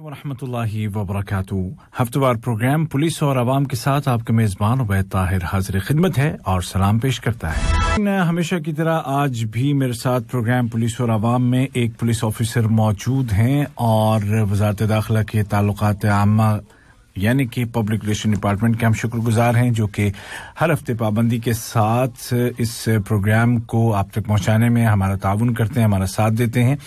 वरहमतुल्लाहि वबरकातु programme police और आवाम के साथ आपके मेज़बान उबैद ताहिर हाजिर खिदमत है और सलाम पेश करता है हमेशा की तरह आज भी मेरे साथ प्रोग्राम पुलिस और आवाम में एक पुलिस ऑफिसर मौजूद हैं और वजारत दाखिला के ताल्लुकात आमा यानी कि पब्लिक रिलेशन डिपार्टमेंट के हम शुक्रगुजार हैं जो कि हर हफ्ते पाबंदी के साथ इस प्रोग्राम को आप तक पहुंचाने में हमारा ताउन करते हैं हमारा साथ देते हैं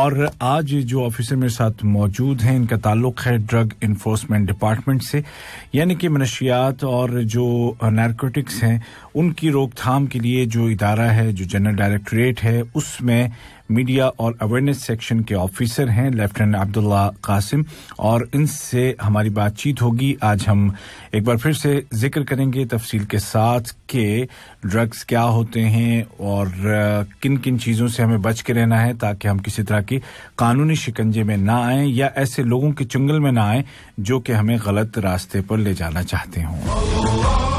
और आज जो ऑफिसर मेरे साथ मौजूद हैं इनका ताल्लुक है ड्रग इन्फोर्समेंट डिपार्टमेंट से यानी कि मनशियात और जो नारकोटिक्स हैं उनकी रोकथाम के लिए जो इदारा है जो जनरल डायरेक्टरेट है उसमें मीडिया और अवेयरनेस सेक्शन के ऑफिसर हैं लेफ्टिनेंट अब्दुल्ला कासिम और इनसे हमारी बातचीत होगी आज हम एक बार फिर से जिक्र करेंगे तफसील के साथ के ड्रग्स क्या होते हैं और किन किन चीज़ों से हमें बच के रहना है ताकि हम किसी तरह की कानूनी शिकंजे में ना आए या ऐसे लोगों के चुंगल में ना आए जो कि हमें गलत रास्ते पर ले जाना चाहते हों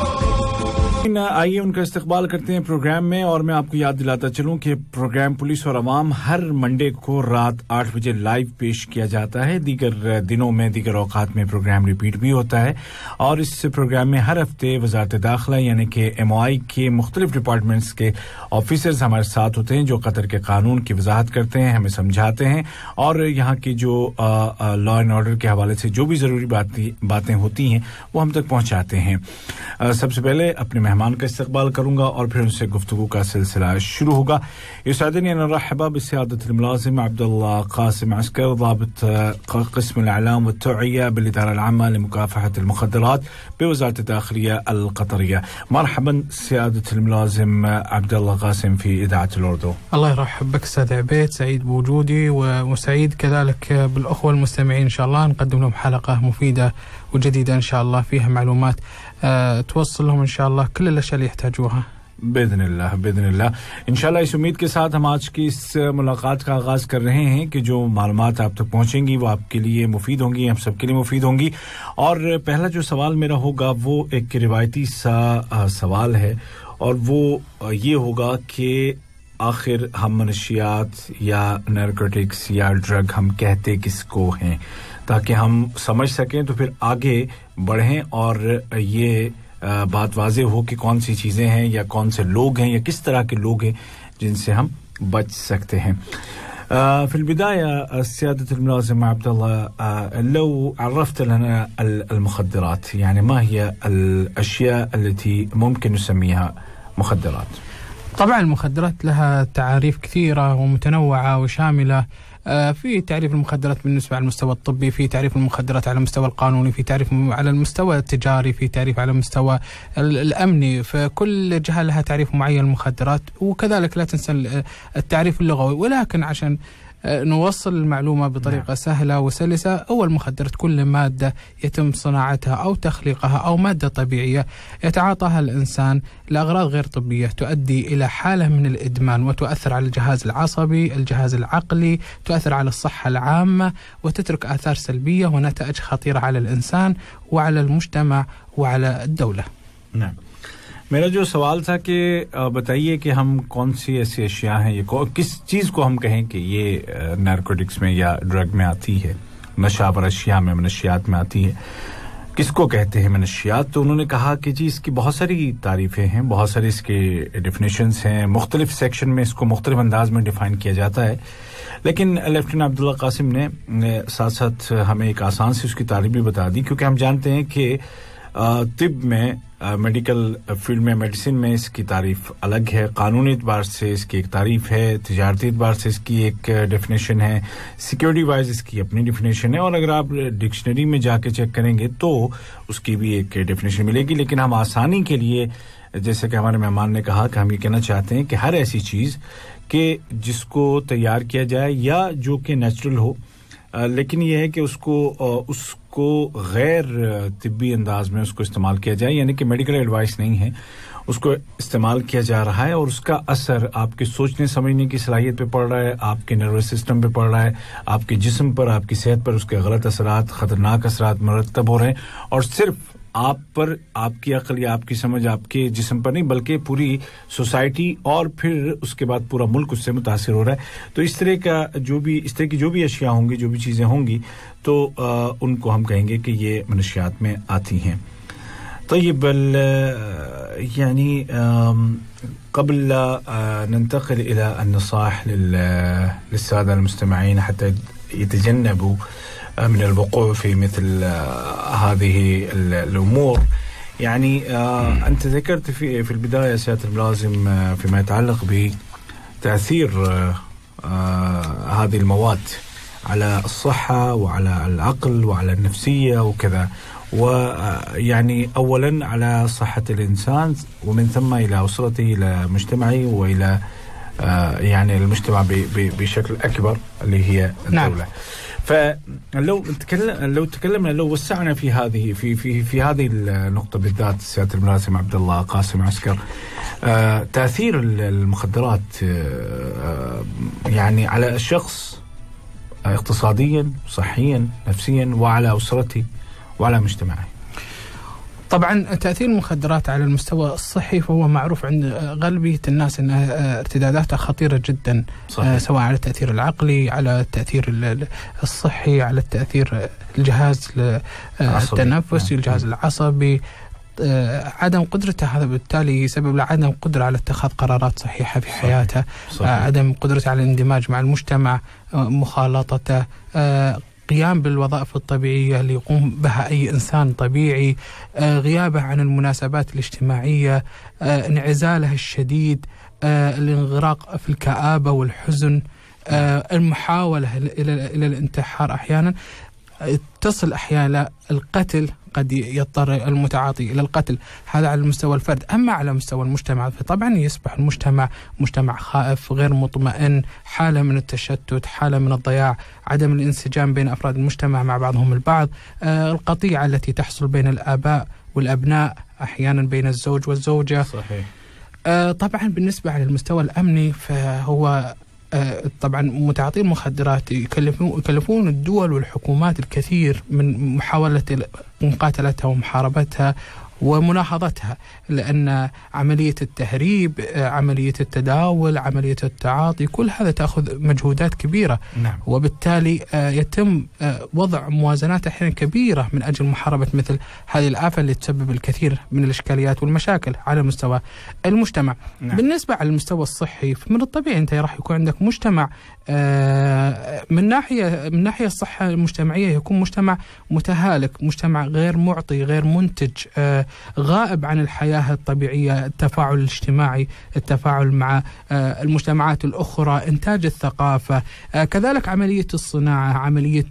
लेकिन आइए उनका इस्तेबाल करते हैं प्रोग्राम में और मैं आपको याद दिलाता चलूं कि प्रोग्राम पुलिस और अवाम हर मंडे को रात आठ बजे लाइव पेश किया जाता है दीगर दिनों में दीगर अवकात में प्रोग्राम रिपीट भी होता है और इस प्रोग्राम में हर हफ्ते वजारत दाखिला यानी कि एम आई के मुख्तलिफ डिपार्टमेंट्स के ऑफिसर्स हमारे साथ होते हैं जो कतर के कानून की वजाहत करते हैं हमें समझाते हैं और यहाँ की जो लॉ एंड ऑर्डर के हवाले से जो भी ज़रूरी बातें होती हैं वो हम तक पहुंचाते हैं सबसे पहले अपने मेहमान کروں گا اور پھر ان سے گفتگو کا سلسلہ شروع ہوگا होगा युसादनी नरहबा بسیادت الملازم عبد الله قاسم عسکر ضابط قسم الإعلام والتوعية بالإدارة العامة لمكافحة المخدرات بوزارة الداخلية القطرية مرحبا سيادة الملازم عبد الله قاسم في إذاعة الأردو الله يرحب بك أستاذ عبيد سعيد بوجودي وسعيد كذلك بالأخوة المستمعين إن شاء الله نقدم لهم حلقة مفيدة وجديدة إن شاء الله فيها معلومات توصلهم ان شاء الله كل الاشياء اللي يحتاجوها बेदन बेदन इन इस उम्मीद के साथ हम आज की इस मुलाकात का आगाज कर रहे हैं कि जो मालूम आप तक तो पहुंचेंगी वो आपके लिए मुफीद होंगी हम सबके लिए मुफीद होंगी और पहला जो सवाल मेरा होगा वो एक रिवायती सा सवाल है और वो ये होगा कि आखिर हम मनशियात या नरकोटिक्स या ड्रग हम कहते किसको हैं ہم سمجھ سکیں تو پھر آگے بڑھیں اور یہ بات واضح ہو کہ کون سی چیزیں ہیں یا کون سے لوگ ہیں یا کس طرح کے لوگ ہیں جن سے ہم بچ سکتے ہیں في البداية سيادة الملازم عبد الله لو عرفت لنا المخدرات يعني ما هي الأشياء التي ممكن نسميها مخدرات طبعا المخدرات لها تعاريف كثيرة ومتنوعة وشاملة آه، في تعريف المخدرات بالنسبة على المستوى الطبي في تعريف المخدرات على المستوى القانوني في تعريف على المستوى التجاري في تعريف على المستوى الأمني فكل جهة لها تعريف معين للمخدرات وكذلك لا تنسى آه، التعريف اللغوي ولكن عشان آه، نوصل المعلومة بطريقة نعم. سهلة وسلسة أول مخدر كل مادة يتم صناعتها أو تخليقها أو مادة طبيعية يتعاطاها الإنسان لأغراض غير طبية تؤدي إلى حالة من الإدمان وتؤثر على الجهاز العصبي الجهاز العقلي تؤثر على الصحة العامة وتترك آثار سلبية ونتائج خطيرة على الإنسان وعلى المجتمع وعلى الدولة نعم मेरा जो सवाल था कि बताइए कि हम कौन सी ऐसी अशिया हैं ये किस चीज़ को हम कहें कि ये नारकोटिक्स में या ड्रग में आती है नशा पर अशिया में मनशियात में आती है किसको कहते हैं मनशियात तो उन्होंने कहा कि जी इसकी बहुत सारी तारीफ़ें हैं बहुत सारे इसके डिफिनेशन हैं मुख्तलिफ सेक्शन में इसको मुख्तलिफ अंदाज में डिफ़ाइन किया जाता है लेकिन लेफ्टिनेंट अब्दुल्ला कासिम ने साथ साथ हमें एक आसान से उसकी तारीफ भी बता दी क्योंकि हम जानते हैं कि तिब में मेडिकल फील्ड में मेडिसिन में इसकी तारीफ अलग है कानूनी एतबार से इसकी एक तारीफ है तजारती एतबार से इसकी एक डेफिनेशन है सिक्योरिटी वाइज इसकी अपनी डेफिनेशन है और अगर आप डिक्शनरी में जाके चेक करेंगे तो उसकी भी एक डेफिनेशन मिलेगी लेकिन हम आसानी के लिए जैसे कि हमारे मेहमान ने कहा कि हम ये कहना चाहते हैं कि हर ऐसी चीज़ के जिसको तैयार किया जाए या जो कि नेचुरल हो लेकिन यह है कि उसको उस उसको गैर तिबी अंदाज में उसको इस्तेमाल किया जाए यानी कि मेडिकल एडवाइस नहीं है उसको इस्तेमाल किया जा रहा है और उसका असर आपके सोचने समझने की सलाहियत पे पड़ रहा है आपके नर्वस सिस्टम पे पड़ रहा है आपके जिस्म पर आपकी सेहत पर उसके गलत असरात ख़तरनाक असरात मरतब हो रहे हैं और सिर्फ आप पर आपकी अकल या आपकी समझ आपके जिसम पर नहीं बल्कि पूरी सोसाइटी और फिर उसके बाद पूरा मुल्क उससे मुतासर हो रहा है तो इस तरह का जो भी इस तरह की जो भी अशिया होंगी जो भी चीज़ें होंगी तो आ, उनको हम कहेंगे कि ये मनशियात में आती हैं तो यानी قبل ننتقل إلى النصائح للسادة المستمعين حتى يتجنبوا من الوقوع في مثل آه، هذه الامور يعني آه، انت ذكرت في في البدايه سياده الملازم آه، فيما يتعلق بتاثير هذه المواد على الصحه وعلى العقل وعلى النفسيه وكذا ويعني اولا على صحه الانسان ومن ثم الى اسرته الى مجتمعه والى يعني المجتمع بشكل اكبر اللي هي نعم. الدوله. نعم. فلو تكلم لو تكلمنا لو وسعنا في هذه في في في هذه النقطه بالذات سياده الملازم عبد الله قاسم عسكر آه تاثير المخدرات آه،, آه يعني على الشخص آه، اقتصاديا صحيا نفسيا وعلى اسرته وعلى مجتمعه طبعا تاثير المخدرات على المستوى الصحي فهو معروف عند غالبيه الناس انها آه، ارتداداتها خطيره جدا آه، صحيح. سواء على التاثير العقلي على التاثير الصحي على التاثير آه، الجهاز التنفسي نعم. الجهاز العصبي عدم قدرته هذا بالتالي يسبب له عدم قدرة على اتخاذ قرارات صحيحة في صحيح. حياته صحيح. عدم قدرته على الاندماج مع المجتمع مخالطته قيام بالوظائف الطبيعية اللي يقوم بها أي إنسان طبيعي آه، غيابه عن المناسبات الاجتماعية آه، انعزاله الشديد آه، الانغراق في الكآبة والحزن المحاولة إلى الانتحار أحيانا تصل أحيانا القتل قد يضطر المتعاطي إلى القتل هذا على مستوى الفرد أما على مستوى المجتمع فطبعا يصبح المجتمع مجتمع خائف غير مطمئن حالة من التشتت حالة من الضياع عدم الانسجام بين أفراد المجتمع مع بعضهم البعض آه، القطيعة التي تحصل بين الآباء والأبناء أحيانا بين الزوج والزوجة صحيح آه، طبعا بالنسبة على المستوى الأمني فهو آه، طبعا متعاطي المخدرات يكلفون يكلفون الدول والحكومات الكثير من محاوله مقاتلتها ومحاربتها وملاحظتها لأن عملية التهريب عملية التداول عملية التعاطي كل هذا تأخذ مجهودات كبيرة نعم. وبالتالي آه، يتم آه، وضع موازنات أحيانا كبيرة من أجل محاربة مثل هذه الآفة اللي تسبب الكثير من الإشكاليات والمشاكل على مستوى المجتمع نعم. بالنسبة على المستوى الصحي من الطبيعي أنت راح يكون عندك مجتمع آه، من ناحية من ناحية الصحة المجتمعية يكون مجتمع متهالك مجتمع غير معطي غير منتج غائب عن الحياة الطبيعية التفاعل الاجتماعي التفاعل مع آه، المجتمعات الأخرى إنتاج الثقافة آه، كذلك عملية الصناعة عملية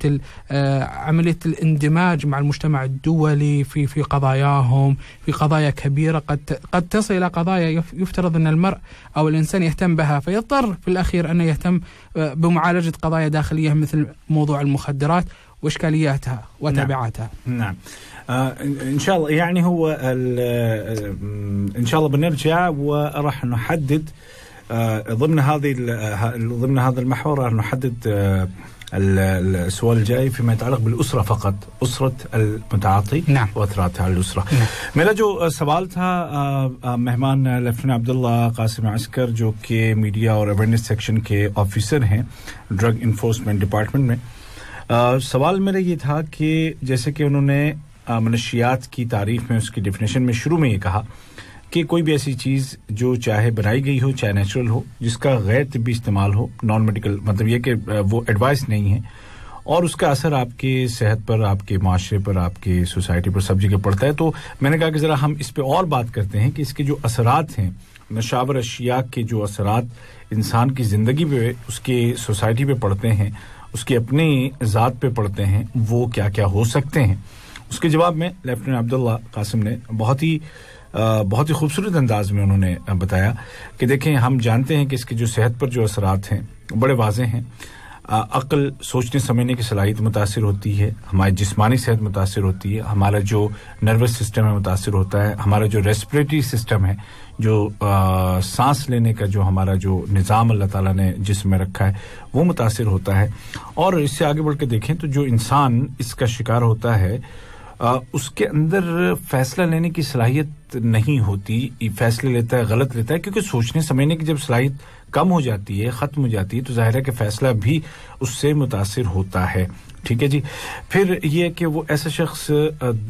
آه، عملية الاندماج مع المجتمع الدولي في في قضاياهم في قضايا كبيرة قد قد تصل إلى قضايا يفترض أن المرء أو الإنسان يهتم بها فيضطر في الأخير أنه يهتم بمعالجة قضايا داخلية مثل موضوع المخدرات واشكالياتها نعم. وتبعاتها. نعم. نعم. آه، ان شاء الله يعني هو آه، ان شاء الله بنرجع وراح نحدد آه، ضمن هذه ضمن هذا المحور راح نحدد السؤال الجاي فيما يتعلق بالاسره فقط اسره المتعاطي نعم واثراتها على الاسره نعم. ميلاجو سبالتها مهمان لفنا عبد الله قاسم عسكر جو كي ميديا اور اویرنس سیکشن کے آفیسر ہیں ڈرگ انفورسمنٹ ڈپارٹمنٹ میں سوال میرا یہ تھا کہ جیسے کہ انہوں نے मनशियात की तारीफ में उसकी डिफिनेशन में शुरू में ये कहा कि कोई भी ऐसी चीज़ जो चाहे बनाई गई हो चाहे नेचुरल हो जिसका गैर तबी इस्तेमाल हो नॉन मेडिकल मतलब यह कि वो एडवाइस नहीं है और उसका असर आपके सेहत पर आपके माशरे पर आपके सोसाइटी पर सब जगह पड़ता है तो मैंने कहा कि ज़रा हम इस पर और बात करते हैं कि इसके जो असरात हैं नशावर अशिया के जो असरात इंसान की ज़िंदगी पे उसके सोसाइटी पे पड़ते हैं उसके अपने ज़ात पे पड़ते हैं वो क्या क्या हो सकते हैं उसके जवाब में लेफ्टिनेंट अब्दुल्ला कासिम ने बहुत ही बहुत ही खूबसूरत अंदाज में उन्होंने बताया कि देखें हम जानते हैं कि इसके जो सेहत पर जो असरात हैं बड़े वाजे हैं अक्ल सोचने समझने की सलाहियत मुतासर होती है हमारी जिसमानी सेहत मुतासर होती है हमारा जो नर्वस सिस्टम है मुतासर होता है हमारा जो रेस्परेटरी सिस्टम है जो आ, सांस लेने का जो हमारा जो निज़ाम अल्लाह ताला ने जिसमें रखा है वो मुतासर होता है और इससे आगे बढ़ के देखें तो जो इंसान इसका शिकार होता है उसके अंदर फैसला लेने की सलाहियत नहीं होती फैसले लेता है गलत लेता है क्योंकि सोचने समझने की जब सलाहियत कम हो जाती है ख़त्म हो जाती है तो ज़ाहिर है कि फ़ैसला भी उससे मुतासर होता है ठीक है जी फिर ये कि वो ऐसा शख्स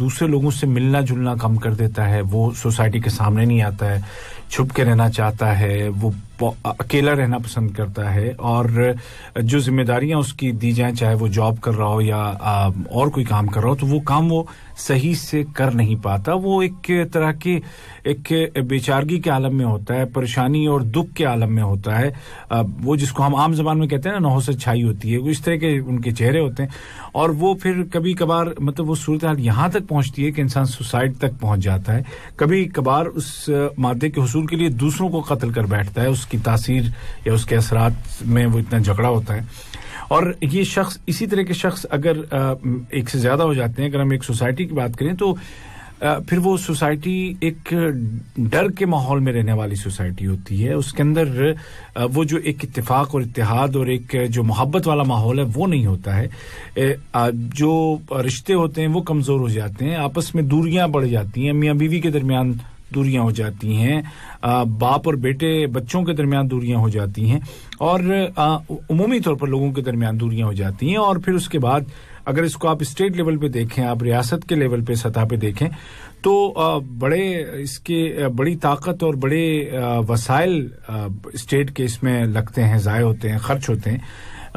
दूसरे लोगों से मिलना जुलना कम कर देता है वो सोसाइटी के सामने नहीं आता है छुप के रहना चाहता है वो अकेला रहना पसंद करता है और जो जिम्मेदारियां उसकी दी जाएं चाहे वो जॉब कर रहा हो या और कोई काम कर रहा हो तो वो काम वो सही से कर नहीं पाता वो एक तरह की एक बेचारगी के आलम में होता है परेशानी और दुख के आलम में होता है वो जिसको हम आम जबान में कहते हैं ना नौ से छाई होती है वो इस तरह के उनके चेहरे होते हैं और वो फिर कभी कभार मतलब वो सूरत हाल यहाँ तक पहुँचती है कि इंसान सुसाइड तक पहुँच जाता है कभी कभार उस मादे के हसूल के लिए दूसरों को कत्ल कर बैठता है उसकी तासीर या उसके असरात में वो इतना झगड़ा होता है और ये शख्स इसी तरह के शख्स अगर एक से ज़्यादा हो जाते हैं अगर हम एक सोसाइटी की बात करें तो फिर वो सोसाइटी एक डर के माहौल में रहने वाली सोसाइटी होती है उसके अंदर वो जो एक इतफाक और इतिहाद और एक जो मोहब्बत वाला माहौल है वो नहीं होता है जो रिश्ते होते हैं वो कमज़ोर हो जाते हैं आपस में दूरियां बढ़ जाती हैं मियाँ बीवी के दरमियान दूरियां हो जाती हैं बाप और बेटे बच्चों के दरमियान दूरियां हो जाती हैं और अमूमी तौर पर लोगों के दरमियान दूरियां हो जाती हैं और फिर उसके बाद अगर इसको आप स्टेट लेवल पे देखें आप रियासत के लेवल पे सतह पे देखें तो बड़े इसके बड़ी ताकत और बड़े वसाइल स्टेट के इसमें लगते हैं ज़ाय होते हैं खर्च होते हैं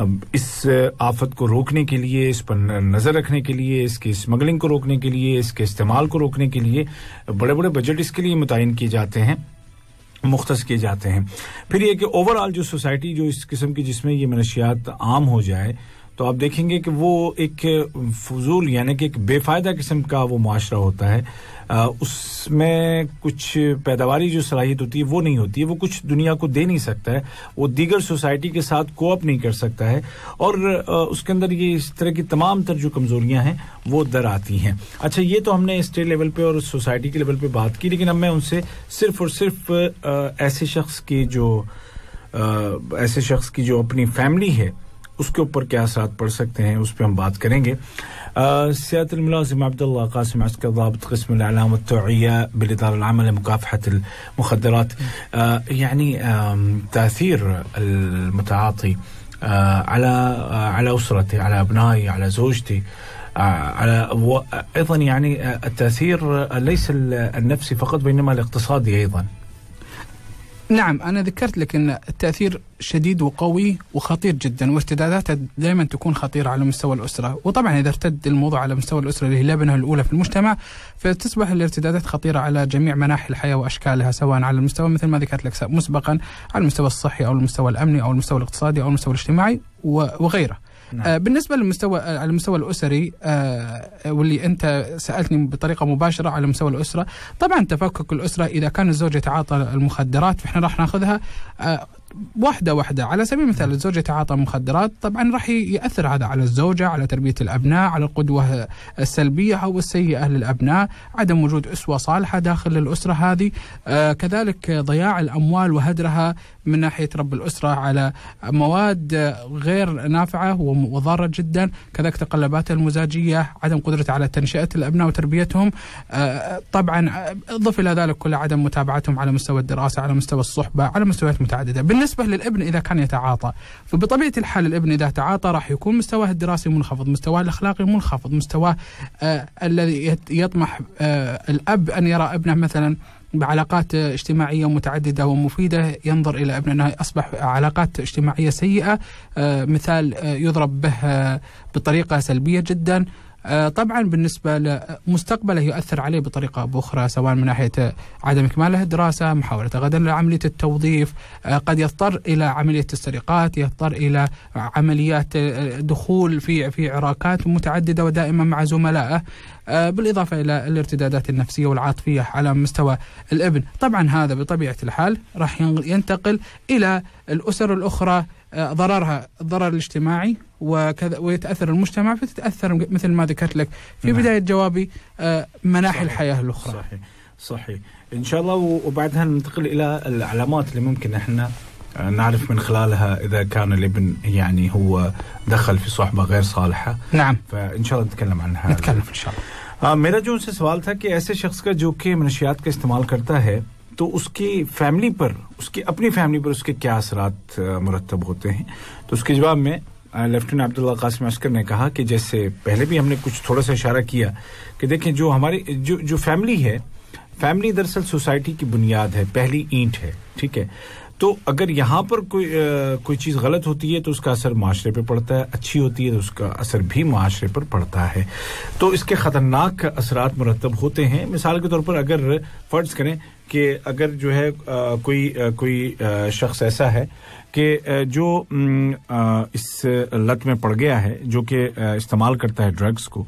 इस आफत को रोकने के लिए इस पर नज़र रखने के लिए इसकी स्मगलिंग को रोकने के लिए इसके इस्तेमाल को रोकने के लिए बड़े बड़े बजट इसके लिए मुतयन किए जाते हैं मुख्त किए जाते हैं फिर यह कि ओवरऑल जो सोसाइटी जो इस किस्म की जिसमें ये मनशियात आम हो जाए तो आप देखेंगे कि वो एक फजूल यानी कि एक बेफायदा किस्म का वो माशरा होता है उसमें कुछ पैदावारी जो सलाहियत होती है वो नहीं होती है वो कुछ दुनिया को दे नहीं सकता है वो दीगर सोसाइटी के साथ कोअप नहीं कर सकता है और उसके अंदर ये इस तरह की तमाम तर जो कमजोरियां हैं वो दर आती हैं अच्छा ये तो हमने स्टेट लेवल पर और सोसाइटी के लेवल पर बात की लेकिन अब मैं उनसे सिर्फ और सिर्फ ऐसे शख्स की जो ऐसे शख्स की जो अपनी फैमिली है اوپر کیا اثرات پڑ سکتے ہیں اس پہ ہم بات کریں گے سيادة الملازم عبد الله قاسم عسكر ضابط قسم الإعلام والتوعية بالإدارة العامة لمكافحة المخدرات يعني تأثير المتعاطي على على أسرتي على أبنائي على زوجتي على ايضا يعني التاثير ليس النفسي فقط بينما الاقتصادي ايضا نعم أنا ذكرت لك أن التأثير شديد وقوي وخطير جدا وارتداداته دائما تكون خطيرة على مستوى الأسرة وطبعا إذا ارتد الموضوع على مستوى الأسرة اللي هي لبنها الأولى في المجتمع فتصبح الارتدادات خطيرة على جميع مناحي الحياة وأشكالها سواء على المستوى مثل ما ذكرت لك مسبقا على المستوى الصحي أو المستوى الأمني أو المستوى الاقتصادي أو المستوى الاجتماعي وغيره نعم. آه، بالنسبه للمستوى آه، على المستوى الاسري آه، واللي انت سالتني بطريقه مباشره على مستوى الاسره طبعا تفكك الاسره اذا كان الزوج يتعاطى المخدرات فاحنا راح ناخذها واحدة واحدة على سبيل المثال نعم. الزوج يتعاطى مخدرات طبعا راح يأثر هذا على الزوجة على تربية الأبناء على القدوة السلبية أو السيئة للأبناء عدم وجود أسوة صالحة داخل الأسرة هذه كذلك ضياع الأموال وهدرها من ناحيه رب الاسره على مواد غير نافعه وضاره جدا، كذلك تقلباته المزاجيه، عدم قدرته على تنشئه الابناء وتربيتهم. آه، طبعا آه، اضف الى ذلك كل عدم متابعتهم على مستوى الدراسه، على مستوى الصحبه، على مستويات متعدده. بالنسبه للابن اذا كان يتعاطى، فبطبيعه الحال الابن اذا تعاطى راح يكون مستواه الدراسي منخفض، مستواه الاخلاقي منخفض، مستواه آه، الذي يطمح الاب ان يرى ابنه مثلا بعلاقات اجتماعيه متعدده ومفيده ينظر الى انه اصبح علاقات اجتماعيه سيئه آه، مثال آه، يضرب به آه، بطريقه سلبيه جدا طبعا بالنسبة لمستقبله يؤثر عليه بطريقة بأخرى سواء من ناحية عدم إكماله الدراسة محاوله غدا لعملية التوظيف قد يضطر إلى عملية السرقات يضطر إلى عمليات دخول في في عراكات متعددة ودائما مع زملائه آه، بالإضافة إلى الارتدادات النفسية والعاطفية على مستوى الابن طبعا هذا بطبيعة الحال راح ينتقل إلى الأسر الأخرى آه، ضررها الضرر الاجتماعي وكذا ويتاثر المجتمع فتتاثر مثل ما ذكرت لك في نعم. بدايه جوابي آه، مناحي الحياه الاخرى صحيح صحيح ان شاء الله وبعدها ننتقل الى العلامات اللي ممكن احنا نعرف من خلالها اذا كان الابن يعني هو دخل في صحبه غير صالحه نعم فان شاء الله نتكلم عنها نتكلم ان شاء الله मेरा जो उनसे सवाल था कि ऐसे शख्स का जो कि मनशियात का इस्तेमाल करता है तो उसकी फैमिली पर उसकी अपनी फैमिली पर उसके क्या असरात मुरतब होते हैं तो उसके जवाब में लेफ्टिनेंट अब्दुल्ला कासिम अस्कर ने कहा कि जैसे पहले भी हमने कुछ थोड़ा सा इशारा किया कि देखें जो हमारी जो जो फैमिली है फैमिली दरअसल सोसाइटी की बुनियाद है पहली ईंट है ठीक है तो अगर यहाँ पर कोई आ, कोई चीज़ गलत होती है तो उसका असर माशरे पर पड़ता है अच्छी होती है तो उसका असर भी माशरे पर पड़ता है तो इसके ख़तरनाक असरात मुरतब होते हैं मिसाल के तौर पर अगर फ़र्ज़ करें कि अगर जो है आ, कोई आ, कोई शख्स ऐसा है कि जो इस लत में पड़ गया है जो कि इस्तेमाल करता है ड्रग्स को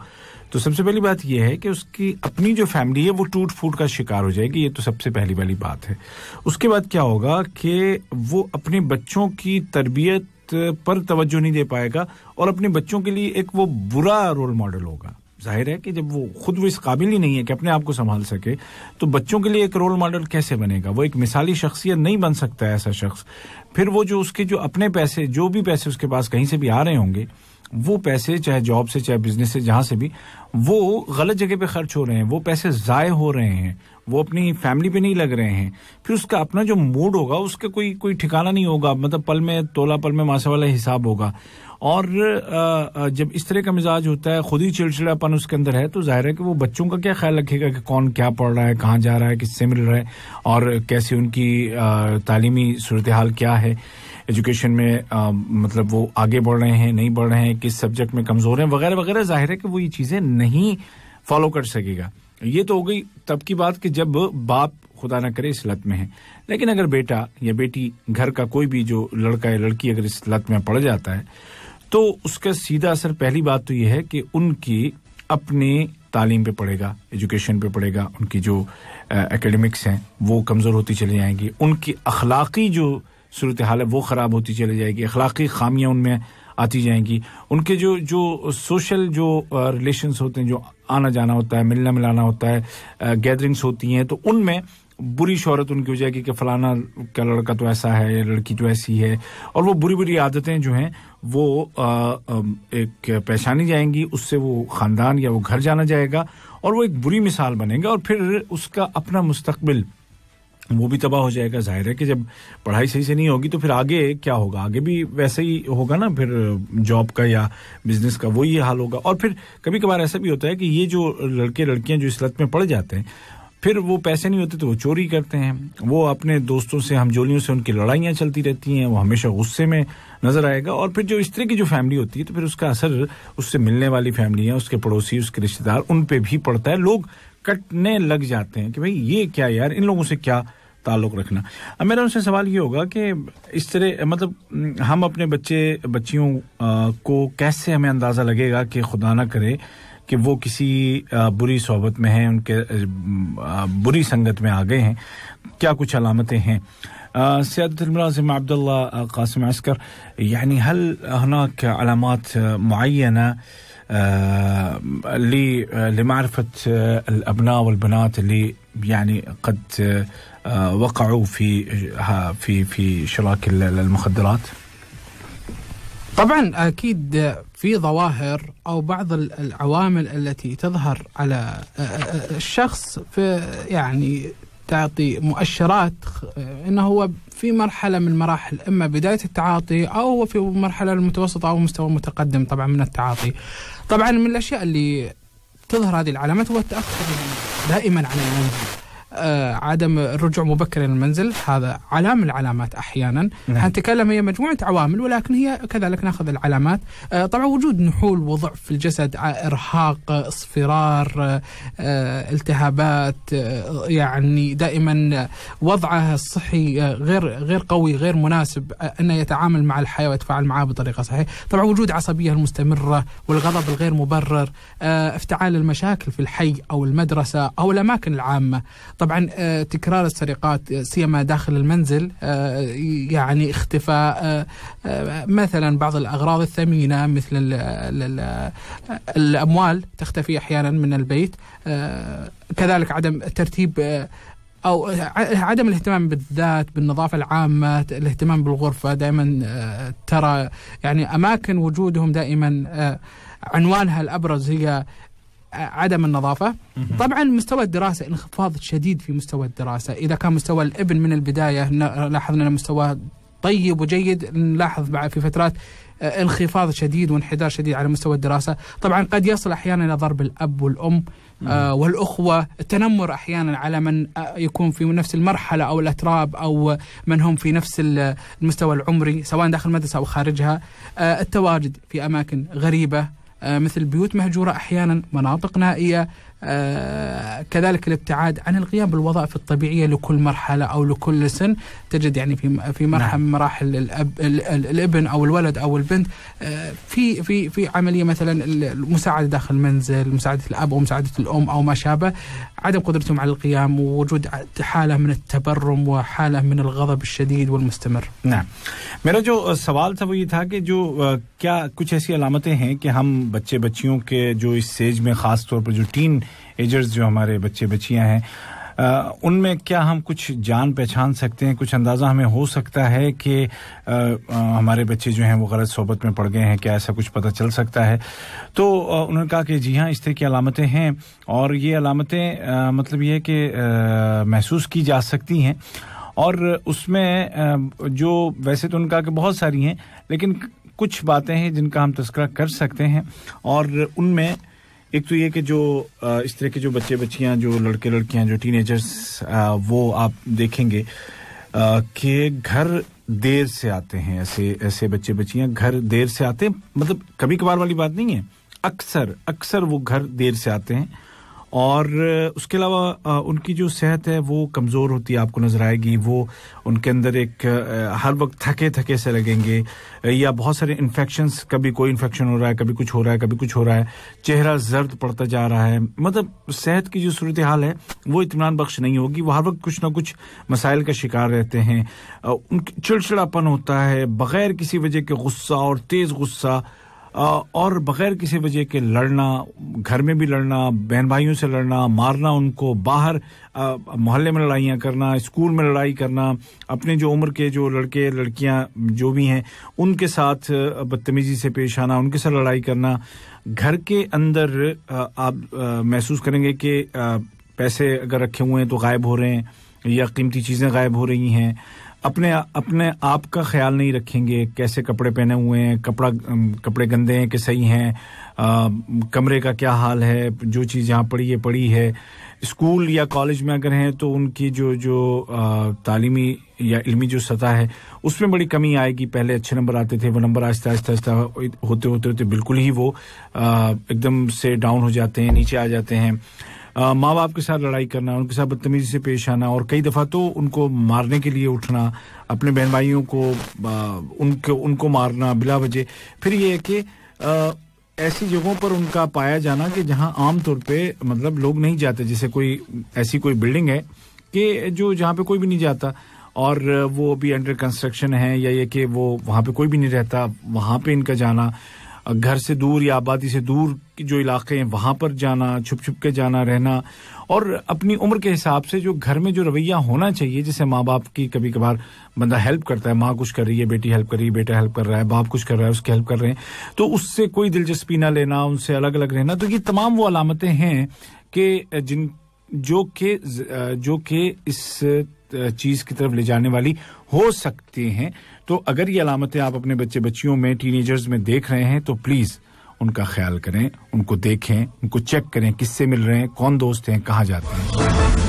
तो सबसे पहली बात यह है कि उसकी अपनी जो फैमिली है वो टूट फूट का शिकार हो जाएगी ये तो सबसे पहली वाली बात है उसके बाद क्या होगा कि वो अपने बच्चों की तरबियत पर तवज्जो नहीं दे पाएगा और अपने बच्चों के लिए एक वो बुरा रोल मॉडल होगा जाहिर है कि जब वो खुद वो इस काबिल ही नहीं है कि अपने आप को संभाल सके तो बच्चों के लिए एक रोल मॉडल कैसे बनेगा वो एक मिसाली शख्सियत नहीं बन सकता है ऐसा शख्स फिर वो जो उसके जो अपने पैसे जो भी पैसे उसके पास कहीं से भी आ रहे होंगे वो पैसे चाहे जॉब से चाहे बिजनेस से जहां से भी वो गलत जगह पे खर्च हो रहे हैं वो पैसे ज़ाय हो रहे हैं वो अपनी फैमिली पे नहीं लग रहे हैं फिर उसका अपना जो मूड होगा उसका कोई कोई ठिकाना नहीं होगा मतलब पल में तोला पल में मासे वाला हिसाब होगा और जब इस तरह का मिजाज होता है खुद ही चिड़चिड़ापन उसके अंदर है तो जाहिर है कि वो बच्चों का क्या ख्याल रखेगा कि कौन क्या पढ़ रहा है कहाँ जा रहा है किससे मिल रहा है और कैसे उनकी तालीमी सूरत हाल क्या है एजुकेशन में आ, मतलब वो आगे बढ़ रहे हैं नहीं बढ़ रहे हैं किस सब्जेक्ट में कमज़ोर हैं वगैरह वगैरह जाहिर है कि वो ये चीज़ें नहीं फॉलो कर सकेगा ये तो हो गई तब की बात कि जब बाप खुदा ना करे इस लत में है लेकिन अगर बेटा या बेटी घर का कोई भी जो लड़का या लड़की अगर इस लत में पड़ जाता है तो उसका सीधा असर पहली बात तो यह है कि उनकी अपने तालीम पे पड़ेगा एजुकेशन पे पड़ेगा उनकी जो एकेडमिक्स हैं वो कमज़ोर होती चली जाएंगी उनकी अखलाकी जो सूरत हाल है वो ख़राब होती चली जाएगी अखलाक खामियाँ उनमें आती जाएंगी उनके जो जो सोशल जो रिलेशन होते हैं जो आना जाना होता है मिलना मिलाना होता है गैदरिंग्स होती हैं तो उनमें बुरी शहरत उनकी हो जाएगी कि फलाना का लड़का तो ऐसा है या लड़की तो ऐसी है और वो बुरी बुरी आदतें जो हैं वो एक पहचानी जाएंगी उससे वो ख़ानदान या वो घर जाना जाएगा और वो एक बुरी मिसाल बनेगा और फिर उसका अपना मुस्तबिल वो भी तबाह हो जाएगा जाहिर है कि जब पढ़ाई सही से नहीं होगी तो फिर आगे क्या होगा आगे भी वैसे ही होगा ना फिर जॉब का या बिजनेस का वही हाल होगा और फिर कभी कभार ऐसा भी होता है कि ये जो लड़के लड़कियां जो इस लत में पड़ जाते हैं फिर वो पैसे नहीं होते तो वो चोरी करते हैं वो अपने दोस्तों से हमजोलियों से उनकी लड़ाइयाँ चलती रहती हैं वो हमेशा गुस्से में नजर आएगा और फिर जो इस तरह की जो फैमिली होती है तो फिर उसका असर उससे मिलने वाली फैमिली है उसके पड़ोसी उसके रिश्तेदार उन पर भी पड़ता है लोग कटने लग जाते हैं कि भाई ये क्या यार इन लोगों से क्या ताल्लुक़ रखना अब मेरा उनसे सवाल ये होगा कि इस तरह मतलब हम अपने बच्चे बच्चियों को कैसे हमें अंदाज़ा लगेगा कि खुदा ना करे कि वो किसी बुरी सोहबत में हैं उनके बुरी संगत में आ गए हैं क्या कुछ अलामतें हैं सियादतमराज़म अब्दुल्ला कासिम अस्कर यानी हल हनाक अलामत मुन لمعرفة الأبناء والبنات اللي يعني قد آه، وقعوا في في في شراك المخدرات؟ طبعا اكيد في ظواهر او بعض العوامل التي تظهر على آه، آه، الشخص في يعني تعطي مؤشرات انه هو في مرحله من المراحل اما بدايه التعاطي او هو في مرحله المتوسطه او مستوى متقدم طبعا من التعاطي. طبعا من الاشياء اللي تظهر هذه العلامات هو التاخر دائما عن المنزل. آه، عدم الرجوع مبكرا للمنزل هذا علامة من العلامات أحيانا نعم. هنتكلم هي مجموعة عوامل ولكن هي كذلك ناخذ العلامات آه، طبعا وجود نحول وضعف في الجسد آه، إرهاق اصفرار التهابات يعني دائما وضعه الصحي غير غير قوي غير مناسب أنه يتعامل مع الحياة ويتفاعل معها بطريقة صحيحة طبعا وجود عصبية المستمرة والغضب الغير مبرر افتعال المشاكل في الحي أو المدرسة أو الأماكن العامة طبعا آه، تكرار السرقات آه، سيما داخل المنزل آه، يعني اختفاء مثلا بعض الاغراض الثمينه مثل الاموال تختفي احيانا من البيت كذلك عدم ترتيب او عدم الاهتمام بالذات بالنظافه العامه الاهتمام بالغرفه دائما ترى يعني اماكن وجودهم دائما عنوانها الابرز هي عدم النظافه طبعا مستوى الدراسه انخفاض شديد في مستوى الدراسه اذا كان مستوى الابن من البدايه لاحظنا مستواه طيب وجيد نلاحظ بعد في فترات آه، انخفاض شديد وانحدار شديد على مستوى الدراسه طبعا قد يصل احيانا الى ضرب الاب والام آه، والاخوه التنمر احيانا على من آه، يكون في نفس المرحله او الاتراب او من هم في نفس المستوى العمري سواء داخل المدرسه او خارجها التواجد في اماكن غريبه آه، مثل بيوت مهجورة أحيانا مناطق نائية آه، كذلك الابتعاد عن القيام بالوظائف الطبيعيه لكل مرحله او لكل سن تجد يعني في في نعم. مرحله من مراحل الاب الابن او الولد او البنت آه، في في في عمليه مثلا المساعده داخل المنزل مساعده الاب او مساعده الام او ما شابه عدم قدرتهم على القيام ووجود حاله من التبرم وحاله من الغضب الشديد والمستمر نعم मेरा जो सवाल था वो ये था कि जो क्या कुछ ऐसी अलामतें हैं कि हम बच्चे बच्चियों के जो इस सेज में खास तौर पर जो टीन एजर्स जो हमारे बच्चे बच्चियाँ हैं उनमें क्या हम कुछ जान पहचान सकते हैं कुछ अंदाज़ा हमें हो सकता है कि हमारे बच्चे जो हैं वो गलत सोबत में पड़ गए हैं क्या ऐसा कुछ पता चल सकता है तो उन्होंने कहा कि जी हाँ इस तरह की अलामतें हैं और ये अलामतें मतलब ये कि महसूस की जा सकती हैं और उसमें जो वैसे तो उनका कि बहुत सारी हैं लेकिन कुछ बातें हैं जिनका हम तस्करा कर सकते हैं और उनमें एक तो ये कि जो इस तरह के जो बच्चे बच्चियां जो लड़के लड़कियां जो टीनेजर्स वो आप देखेंगे कि घर देर से आते हैं ऐसे ऐसे बच्चे बच्चियां घर देर से आते हैं मतलब कभी कभार वाली बात नहीं है अक्सर अक्सर वो घर देर से आते हैं और उसके अलावा उनकी जो सेहत है वो कमज़ोर होती आपको नज़र आएगी वो उनके अंदर एक हर वक्त थके थके से लगेंगे या बहुत सारे इन्फेक्शंस कभी कोई इन्फेक्शन हो रहा है कभी कुछ हो रहा है कभी कुछ हो रहा है चेहरा जर्द पड़ता जा रहा है मतलब सेहत की जो सूरत हाल है वो इतमान बख्श नहीं होगी वो हर वक्त कुछ ना कुछ मसाइल का शिकार रहते हैं उनकी चिड़चिड़ापन होता है बग़ैर किसी वजह के गुस्सा और तेज़ गुस्सा और बगैर किसी वजह के लड़ना घर में भी लड़ना बहन भाइयों से लड़ना मारना उनको बाहर मोहल्ले में लड़ाइयाँ करना स्कूल में लड़ाई करना अपने जो उम्र के जो लड़के लड़कियाँ जो भी हैं उनके साथ बदतमीजी से पेश आना उनके साथ लड़ाई करना घर के अंदर आप महसूस करेंगे कि पैसे अगर रखे हुए हैं तो गायब हो रहे हैं या कीमती चीज़ें गायब हो रही हैं अपने अपने आप का ख्याल नहीं रखेंगे कैसे कपड़े पहने हुए हैं कपड़ा कपड़े गंदे हैं कि सही हैं कमरे का क्या हाल है जो चीज़ यहाँ पड़ी है पड़ी है स्कूल या कॉलेज में अगर हैं तो उनकी जो जो तालीमी या इलमी जो सतह है उसमें बड़ी कमी आएगी पहले अच्छे नंबर आते थे वो नंबर आहिस्ता आहिस्ता आहिस्ता होते होते होते बिल्कुल ही वो एकदम से डाउन हो जाते हैं नीचे आ जाते हैं माँ बाप के साथ लड़ाई करना उनके साथ बदतमीजी से पेश आना और कई दफ़ा तो उनको मारने के लिए उठना अपने बहन भाइयों को उनको उनको मारना बिला वजह फिर ये है कि ऐसी जगहों पर उनका पाया जाना कि जहाँ आमतौर पे मतलब लोग नहीं जाते जैसे कोई ऐसी कोई बिल्डिंग है कि जो जहाँ पे कोई भी नहीं जाता और वो अभी अंडर कंस्ट्रक्शन है या ये कि वो वहाँ पे कोई भी नहीं रहता वहाँ पे इनका जाना घर से दूर या आबादी से दूर की जो इलाके हैं वहां पर जाना छुप छुप के जाना रहना और अपनी उम्र के हिसाब से जो घर में जो रवैया होना चाहिए जैसे माँ बाप की कभी कभार बंदा हेल्प करता है माँ कुछ कर रही है बेटी हेल्प कर रही है बेटा हेल्प कर रहा है बाप कुछ कर रहा है उसकी हेल्प कर रहे हैं तो उससे कोई दिलचस्पी ना लेना उनसे अलग अलग रहना तो ये तमाम वो अलामतें हैं कि जिन जो के जो के इस चीज की तरफ ले जाने वाली हो सकती हैं तो अगर ये अलामतें आप अपने बच्चे बच्चियों में टीनेजर्स में देख रहे हैं तो प्लीज़ उनका ख्याल करें उनको देखें उनको चेक करें किससे मिल रहे हैं कौन दोस्त हैं कहाँ जाते हैं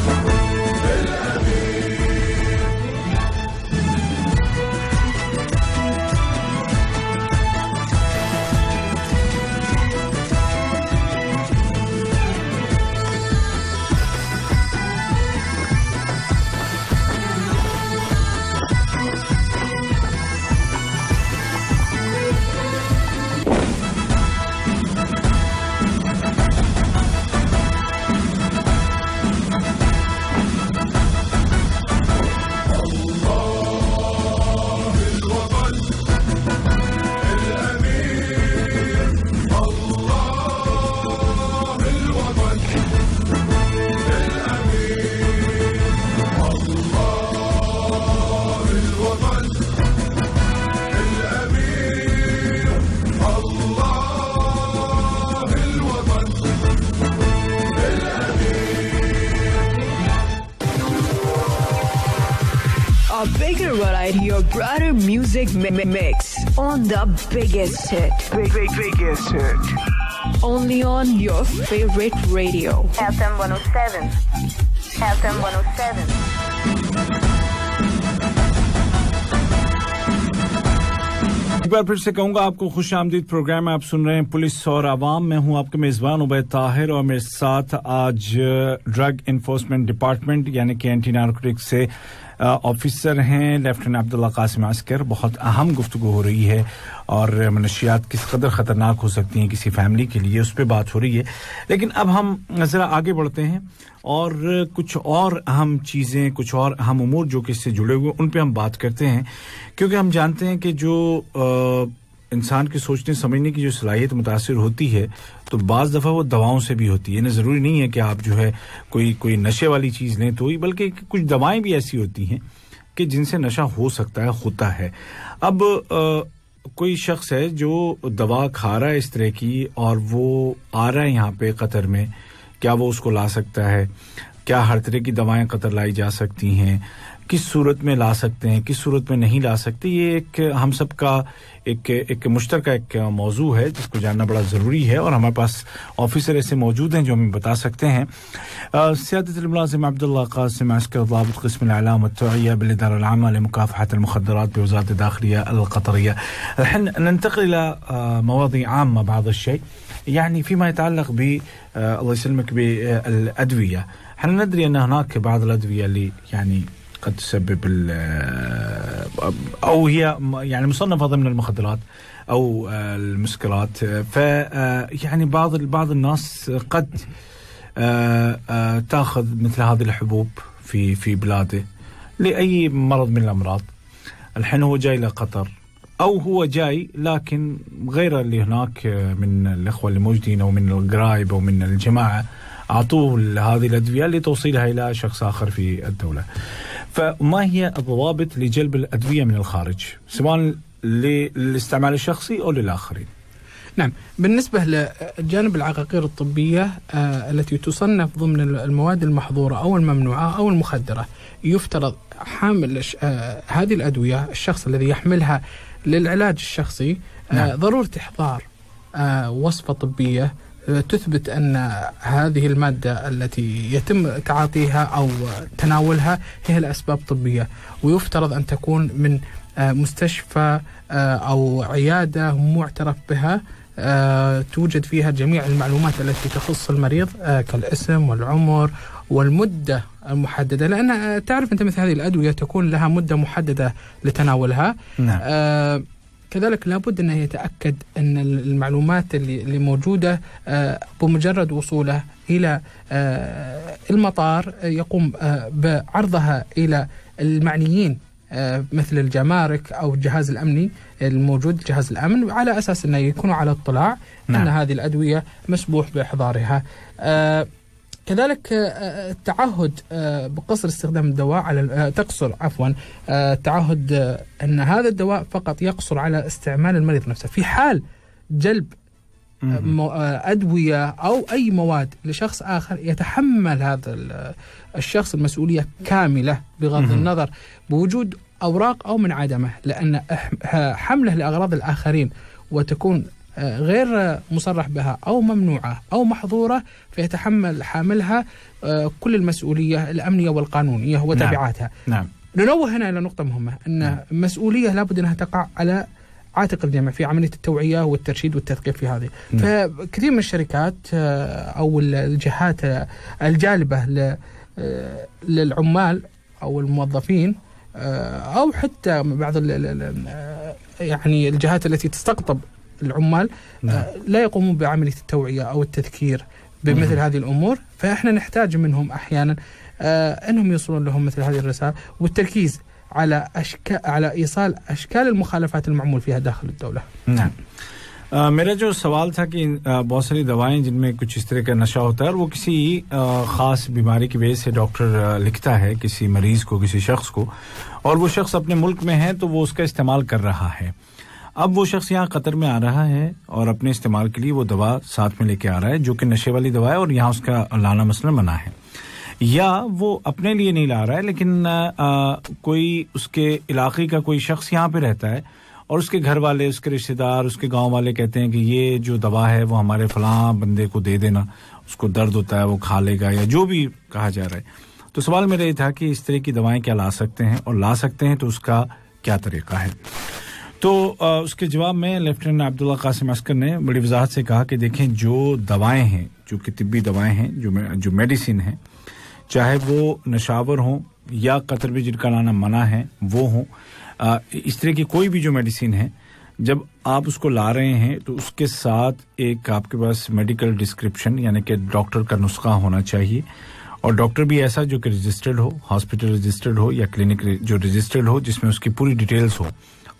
biggest hit. Big, big, biggest hit. Only on your favorite radio. FM 107. FM 107. एक बार फिर से कहूंगा आपको खुश आमदीद प्रोग्राम आप सुन रहे हैं पुलिस और आवाम मैं हूं आपके मेज़बान उबैद ताहिर और मेरे साथ आज ड्रग इन्फोर्समेंट डिपार्टमेंट यानी कि एंटी नार्कोटिक्स से ऑफिसर हैं लेफ्टिनेंट अब्दुल्ला कासिम अस्कर बहुत अहम गुफ्तु हो रही है और मनशियात किस कदर ख़तरनाक हो सकती हैं किसी फैमिली के लिए उस पर बात हो रही है लेकिन अब हम ज़रा आगे बढ़ते हैं और कुछ और अहम चीज़ें कुछ और अहम उमूर जो कि इससे जुड़े हुए उन पर हम बात करते हैं क्योंकि हम जानते हैं कि जो इंसान के सोचने समझने की जो सलाहियत मुतासर होती है तो बाज़ दफ़ा वो दवाओं से भी होती है ना ज़रूरी नहीं है कि आप जो है कोई कोई नशे वाली चीज़ लें तो ही बल्कि कुछ दवाएं भी ऐसी होती हैं कि जिनसे नशा हो सकता है होता है अब आ, कोई शख्स है जो दवा खा रहा है इस तरह की और वो आ रहा है यहाँ पे कतर में क्या वो उसको ला सकता है क्या हर तरह की दवाएं कतर लाई जा सकती हैं किस सूरत में ला सकते हैं किस सूरत में नहीं ला सकते ये एक हम सब का एक एक मुश्तर का एक मौजू है जिसको जानना बड़ा ज़रूरी है और हमारे पास ऑफिसर ऐसे मौजूद हैं जो हमें बता सकते हैं सियादतमलाज़म अब्दुल्ला कासिम अस्कबाबतस्मिया बिलदारमकाफ़ातमखदरात वजारत दाखिलिया अलकतरिया ننتقل إلى مواضيع عامة يعني فيما يتعلق ب الله يسلمك بالأدوية احنا ندري أن هناك بعض الأدوية اللي يعني قد تسبب آه، او هي يعني مصنفه ضمن المخدرات او آه، المسكرات آه، ف يعني بعض بعض الناس قد تاخذ مثل هذه الحبوب في في بلاده لاي مرض من الامراض الحين هو جاي لقطر او هو جاي لكن غير اللي هناك من الاخوه اللي موجودين او من القرايب او من الجماعه اعطوه هذه الادويه لتوصيلها الى شخص اخر في الدوله. فما هي الضوابط لجلب الادويه من الخارج سواء للاستعمال الشخصي او للاخرين؟ نعم بالنسبة لجانب العقاقير الطبية آه التي تصنف ضمن المواد المحظورة أو الممنوعة أو المخدرة يفترض حامل آه هذه الأدوية الشخص الذي يحملها للعلاج الشخصي آه نعم. ضرورة إحضار آه، وصفة طبية تثبت ان هذه الماده التي يتم تعاطيها او تناولها هي الاسباب الطبيه ويفترض ان تكون من آه، مستشفى آه، او عياده معترف بها آه، توجد فيها جميع المعلومات التي تخص المريض كالاسم والعمر والمدة المحددة لأن تعرف أنت مثل هذه الأدوية تكون لها مدة محددة لتناولها نعم. كذلك لابد أنه يتأكد أن المعلومات اللي, موجودة آه، بمجرد وصوله إلى آه، المطار آه، يقوم بعرضها إلى المعنيين مثل الجمارك او الجهاز الامني الموجود جهاز الامن على اساس انه يكونوا على اطلاع نعم. ان هذه الادويه مسموح باحضارها. كذلك آه، آه، التعهد آه، بقصر استخدام الدواء على تقصر عفوا التعهد ان هذا الدواء فقط يقصر على استعمال المريض نفسه في حال جلب ادويه او اي مواد لشخص اخر يتحمل هذا الشخص المسؤوليه كامله بغض النظر بوجود اوراق او من عدمه لان حمله لاغراض الاخرين وتكون آه، غير مصرح بها أو ممنوعة أو محظورة فيتحمل حاملها آه، كل المسؤولية الأمنية والقانونية نعم. وتبعاتها نعم. نعم. ننوه هنا إلى نقطة مهمة أن نعم. مسؤولية لابد أنها تقع على عاتق الجامعة في عملية التوعية والترشيد والتثقيف في هذه نعم. فكثير من الشركات آه، أو الجهات الجالبة للعمال أو الموظفين او حتى بعض يعني الجهات التي تستقطب العمال نعم. آه، لا يقومون بعمليه التوعيه او التذكير بمثل نعم. هذه الامور فاحنا نحتاج منهم احيانا آه، انهم يوصلون لهم مثل هذه الرسائل والتركيز على اشكال على ايصال اشكال المخالفات المعمول فيها داخل الدوله. نعم. मेरा जो सवाल था कि बहुत सारी दवाएं जिनमें कुछ इस तरह का नशा होता है और वो किसी ख़ास बीमारी की वजह से डॉक्टर लिखता है किसी मरीज़ को किसी शख्स को और वो शख्स अपने मुल्क में है तो वो उसका इस्तेमाल कर रहा है अब वो शख्स यहाँ कतर में आ रहा है और अपने इस्तेमाल के लिए वो दवा साथ में लेके आ रहा है जो कि नशे वाली दवा है और यहाँ उसका लाना मसला मना है या वो अपने लिए नहीं ला रहा है लेकिन आ, कोई उसके इलाके का कोई शख्स यहाँ पे रहता है और उसके घर वाले उसके रिश्तेदार उसके गांव वाले कहते हैं कि ये जो दवा है वो हमारे फलां बंदे को दे देना उसको दर्द होता है वो खा लेगा या जो भी कहा जा रहा है तो सवाल मेरा ये था कि इस तरह की दवाएं क्या ला सकते हैं और ला सकते हैं तो उसका क्या तरीका है तो आ, उसके जवाब में लेफ्टिनेंट अब्दुल्ला कासिम अस्कर ने बड़ी वजाहत से कहा कि देखें जो दवाएं हैं जो कि तिब्बी दवाएं हैं जो जो मेडिसिन हैं चाहे वो नशावर हों या कतर भी जिनका लाना मना है वो हों इस तरह की कोई भी जो मेडिसिन है जब आप उसको ला रहे हैं तो उसके साथ एक आपके पास मेडिकल डिस्क्रिप्शन यानी कि डॉक्टर का नुस्खा होना चाहिए और डॉक्टर भी ऐसा जो कि रजिस्टर्ड हो हॉस्पिटल रजिस्टर्ड हो या क्लिनिक जो रजिस्टर्ड हो जिसमें उसकी पूरी डिटेल्स हो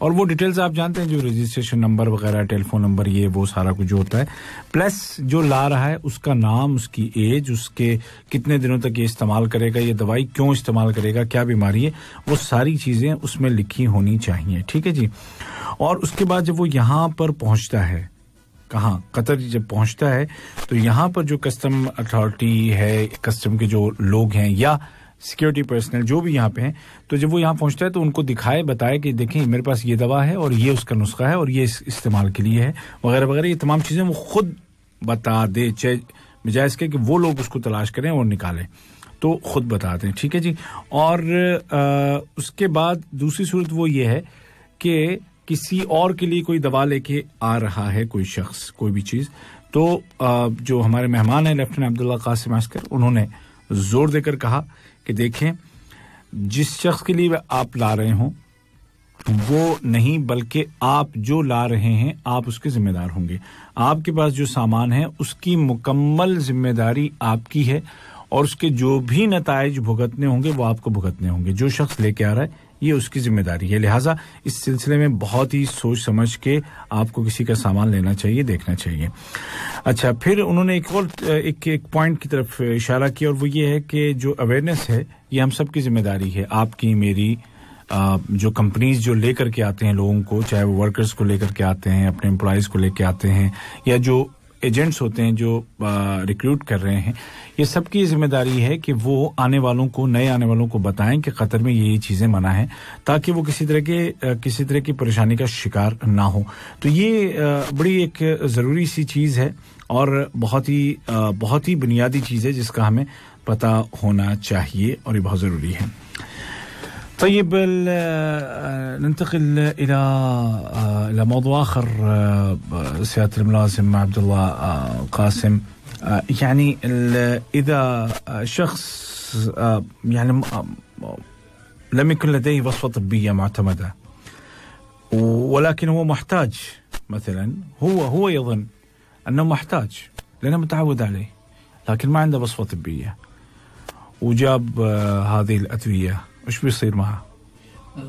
और वो डिटेल्स आप जानते हैं जो रजिस्ट्रेशन नंबर वगैरह टेलीफोन नंबर ये वो सारा कुछ होता है प्लस जो ला रहा है उसका नाम उसकी एज उसके कितने दिनों तक ये इस्तेमाल करेगा ये दवाई क्यों इस्तेमाल करेगा क्या बीमारी है वो सारी चीज़ें उसमें लिखी होनी चाहिए ठीक है जी और उसके बाद जब वो यहाँ पर पहुँचता है कहाँ कतर जब पहुँचता है तो यहाँ पर जो कस्टम अथॉरिटी है कस्टम के जो लोग हैं या सिक्योरिटी पर्सनल जो भी यहाँ पे हैं तो जब वो यहाँ पहुँचता है तो उनको दिखाए बताए कि देखें मेरे पास ये दवा है और ये उसका नुस्खा है और ये इस इस्तेमाल के लिए है वगैरह वगैरह ये तमाम चीज़ें वो खुद बता दे चाहे बजाय इसके कि वो लोग उसको तलाश करें और निकालें तो खुद बता दें ठीक है जी और आ, उसके बाद दूसरी सूरत वो ये है कि किसी और के लिए कोई दवा लेके आ रहा है कोई शख्स कोई भी चीज़ तो आ, जो हमारे मेहमान हैं लेफ्टिनेंट अब्दुल्ला कासिम अस्कर उन्होंने जोर देकर कहा कि देखें जिस शख्स के लिए आप ला रहे हों वो नहीं बल्कि आप जो ला रहे हैं आप उसके जिम्मेदार होंगे आपके पास जो सामान है उसकी मुकम्मल जिम्मेदारी आपकी है और उसके जो भी नतज भुगतने होंगे वो आपको भुगतने होंगे जो शख्स लेके आ रहा है ये उसकी जिम्मेदारी है लिहाजा इस सिलसिले में बहुत ही सोच समझ के आपको किसी का सामान लेना चाहिए देखना चाहिए अच्छा फिर उन्होंने एक और एक एक पॉइंट की तरफ इशारा किया और वो ये है कि जो अवेयरनेस है ये हम सब की जिम्मेदारी है आपकी मेरी जो कंपनीज जो लेकर के आते हैं लोगों को चाहे वो वर्कर्स को लेकर के आते हैं अपने एम्प्लॉयज़ को लेकर आते हैं या जो एजेंट्स होते हैं जो रिक्रूट कर रहे हैं ये सबकी जिम्मेदारी है कि वो आने वालों को नए आने वालों को बताएं कि कतर में ये ये चीज़ें मना है ताकि वो किसी तरह के किसी तरह की परेशानी का शिकार ना हो तो ये बड़ी एक ज़रूरी सी चीज़ है और बहुत ही बहुत ही बुनियादी चीज़ है जिसका हमें पता होना चाहिए और ये बहुत ज़रूरी है طيب آه، آه، ننتقل الى آه، الى موضوع اخر سياده الملازم عبد الله قاسم يعني اذا شخص يعني لم يكن لديه وصفه طبيه معتمده ولكن هو محتاج مثلا هو هو يظن انه محتاج لانه متعود عليه لكن ما عنده وصفه طبيه وجاب هذه الادويه وش بيصير معها؟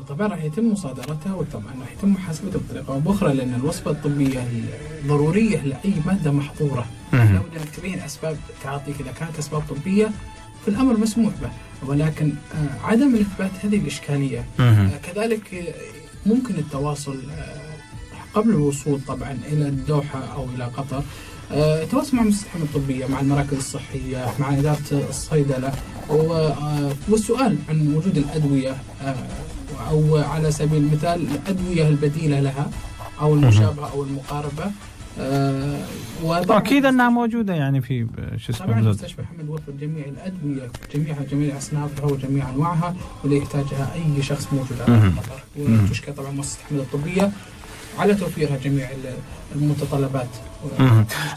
طبعا راح يتم مصادرتها وطبعا راح يتم محاسبتها بطريقه او باخرى لان الوصفه الطبيه الضروريه لاي ماده محظوره لابد ان تبين اسباب تعاطيك اذا كانت اسباب طبيه فالامر مسموح به ولكن آه، عدم اثبات هذه الاشكاليه آه، كذلك آه، ممكن التواصل قبل الوصول طبعا الى الدوحه او الى قطر آه، تواصل مع المستشفيات الطبية مع المراكز الصحية مع إدارة الصيدلة والسؤال آه، عن وجود الأدوية آه، أو على سبيل المثال الأدوية البديلة لها أو المشابهة أو المقاربة اكيد انها موجوده يعني في شو اسمه طبعا مستشفى حمد وفر جميع الادويه جميع جميع اصنافها وجميع انواعها واللي يحتاجها اي شخص موجود على المطار وتشكر طبعا مؤسسه حمد الطبيه على توفيرها جميع المتطلبات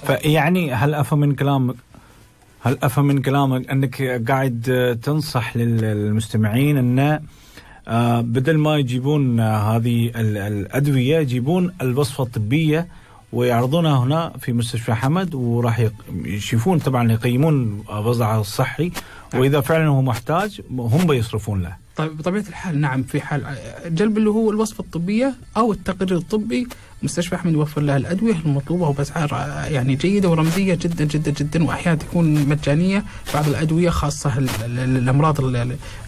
فيعني هل افهم من كلامك هل افهم من كلامك انك قاعد تنصح للمستمعين انه آه، بدل ما يجيبون آه، هذه الادويه يجيبون الوصفه الطبيه ويعرضونها هنا في مستشفى حمد وراح يشوفون طبعا يقيمون وضعه الصحي نعم. واذا فعلا هو محتاج هم بيصرفون له. طيب بطبيعه الحال نعم في حال جلب اللي هو الوصفه الطبيه او التقرير الطبي مستشفى احمد يوفر لها الادويه المطلوبه وباسعار يعني جيده ورمزيه جدا جدا جدا واحيانا تكون مجانيه بعض الادويه خاصه الامراض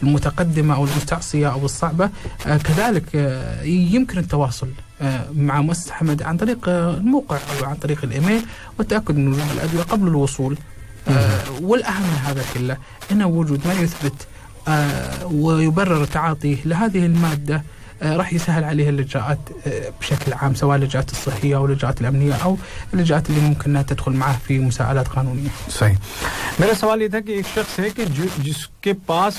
المتقدمه او المستعصيه او الصعبه آه، كذلك آه، يمكن التواصل آه، مع مؤسسة حمد عن طريق آه، الموقع أو عن طريق الإيميل والتأكد من وجود الأدوية قبل الوصول آه، والأهم من هذا كله أن وجود ما يثبت ويبرر تعاطيه لهذه المادة راح يسهل عليه اللجاءات بشكل عام سواء اللجاءات الصحيه او اللجاءات الامنيه او اللجاءات اللي ممكن انها تدخل معاه في مساءلات قانونيه. صحيح. मेरा सवाल ये था कि एक शख्स है कि जिसके पास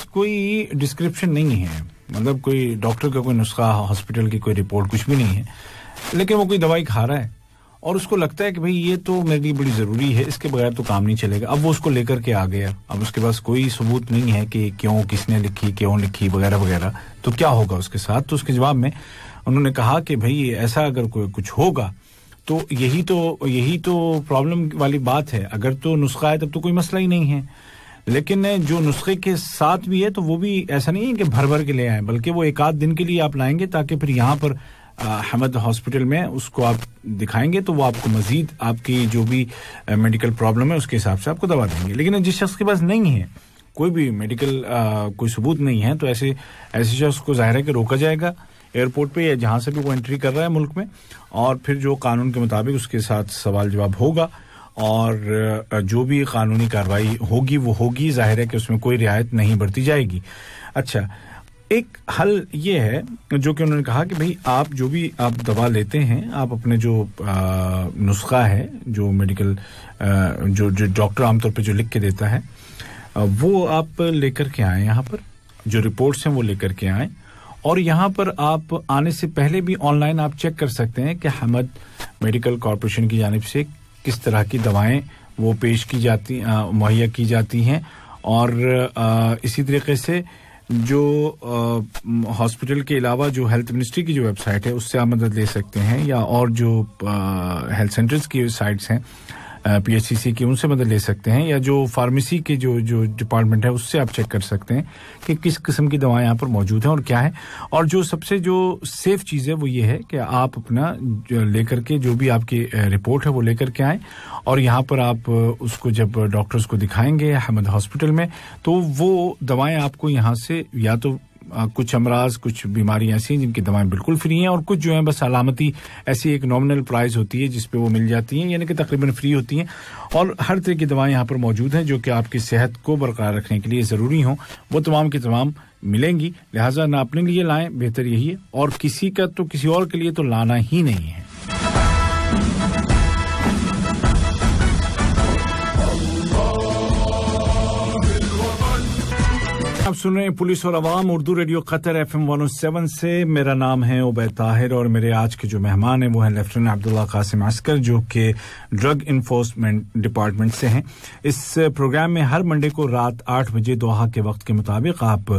मतलब कोई डॉक्टर का कोई नुस्खा हॉस्पिटल की कोई रिपोर्ट कुछ भी नहीं है लेकिन वो कोई दवाई खा रहा है और उसको लगता है कि भाई ये तो मेरे लिए बड़ी ज़रूरी है इसके बगैर तो काम नहीं चलेगा अब वो उसको लेकर के आ गया अब उसके पास कोई सबूत नहीं है कि क्यों किसने लिखी क्यों लिखी वगैरह वगैरह तो क्या होगा उसके साथ तो उसके जवाब में उन्होंने कहा कि भाई ऐसा अगर कोई कुछ होगा तो यही तो यही तो प्रॉब्लम वाली बात है अगर तो नुस्खा है तब तो कोई मसला ही नहीं है लेकिन जो नुस्खे के साथ भी है तो वो भी ऐसा नहीं है कि भर भर के ले आए बल्कि वो एक आध दिन के लिए आप लाएंगे ताकि फिर यहाँ पर अहमद हॉस्पिटल में उसको आप दिखाएंगे तो वो आपको मजीद आपकी जो भी मेडिकल प्रॉब्लम है उसके हिसाब से आपको दवा देंगे लेकिन जिस शख्स के पास नहीं है कोई भी मेडिकल कोई सबूत नहीं है तो ऐसे ऐसे शख्स को जाहिर है कि रोका जाएगा एयरपोर्ट पे या जहाँ से भी वो एंट्री कर रहा है मुल्क में और फिर जो कानून के मुताबिक उसके साथ सवाल जवाब होगा और जो भी कानूनी कार्रवाई होगी वो होगी जाहिर है कि उसमें कोई रियायत नहीं बरती जाएगी अच्छा एक हल ये है जो कि उन्होंने कहा कि भाई आप जो भी आप दवा लेते हैं आप अपने जो नुस्खा है जो मेडिकल जो जो डॉक्टर आमतौर पर जो लिख के देता है वो आप लेकर के आए यहाँ पर जो रिपोर्ट्स हैं वो लेकर के आए और यहाँ पर आप आने से पहले भी ऑनलाइन आप चेक कर सकते हैं कि हमद मेडिकल कॉरपोरेशन की जानब से किस तरह की दवाएं वो पेश की जाती मुहैया की जाती हैं और आ, इसी तरीके से जो हॉस्पिटल के अलावा जो हेल्थ मिनिस्ट्री की जो वेबसाइट है उससे आप मदद ले सकते हैं या और जो हेल्थ सेंटर्स की साइट्स हैं पीएचसीसी की उनसे मदद ले सकते हैं या जो फार्मेसी के जो जो डिपार्टमेंट है उससे आप चेक कर सकते हैं कि किस किस्म की दवाएं यहाँ पर मौजूद हैं और क्या है और जो सबसे जो सेफ चीज़ है वो ये है कि आप अपना लेकर के जो भी आपकी रिपोर्ट है वो लेकर के आएँ और यहाँ पर आप उसको जब डॉक्टर्स को दिखाएंगे अहमद हॉस्पिटल में तो वो दवाएं आपको यहाँ से या तो कुछ अमराज कुछ बीमारियां ऐसी हैं जिनकी दवाएं बिल्कुल फ्री हैं और कुछ जो हैं बस अलामती ऐसी एक नॉमिनल प्राइस होती है जिस पे वो मिल जाती हैं यानी कि तकरीबन फ्री होती हैं और हर तरह की दवाएं यहाँ पर मौजूद हैं जो कि आपकी सेहत को बरकरार रखने के लिए ज़रूरी हों वो तमाम की तमाम मिलेंगी लिहाजा ना अपने लिए लाएं बेहतर यही है और किसी का तो किसी और के लिए तो लाना ही नहीं है सुन रहे हैं पुलिस और अवाम Urdu radio Qatar F M one seven से मेरा नाम है उबै ताहिर और मेरे आज के जो मेहमान हैं वो हैं लेफ्टिनेंट अब्दुल्ला कासिम अस्कर जो कि ड्रग इन्फोर्समेंट डिपार्टमेंट से हैं इस प्रोग्राम में हर मंडे को रात आठ बजे दोहा के वक्त के मुताबिक आप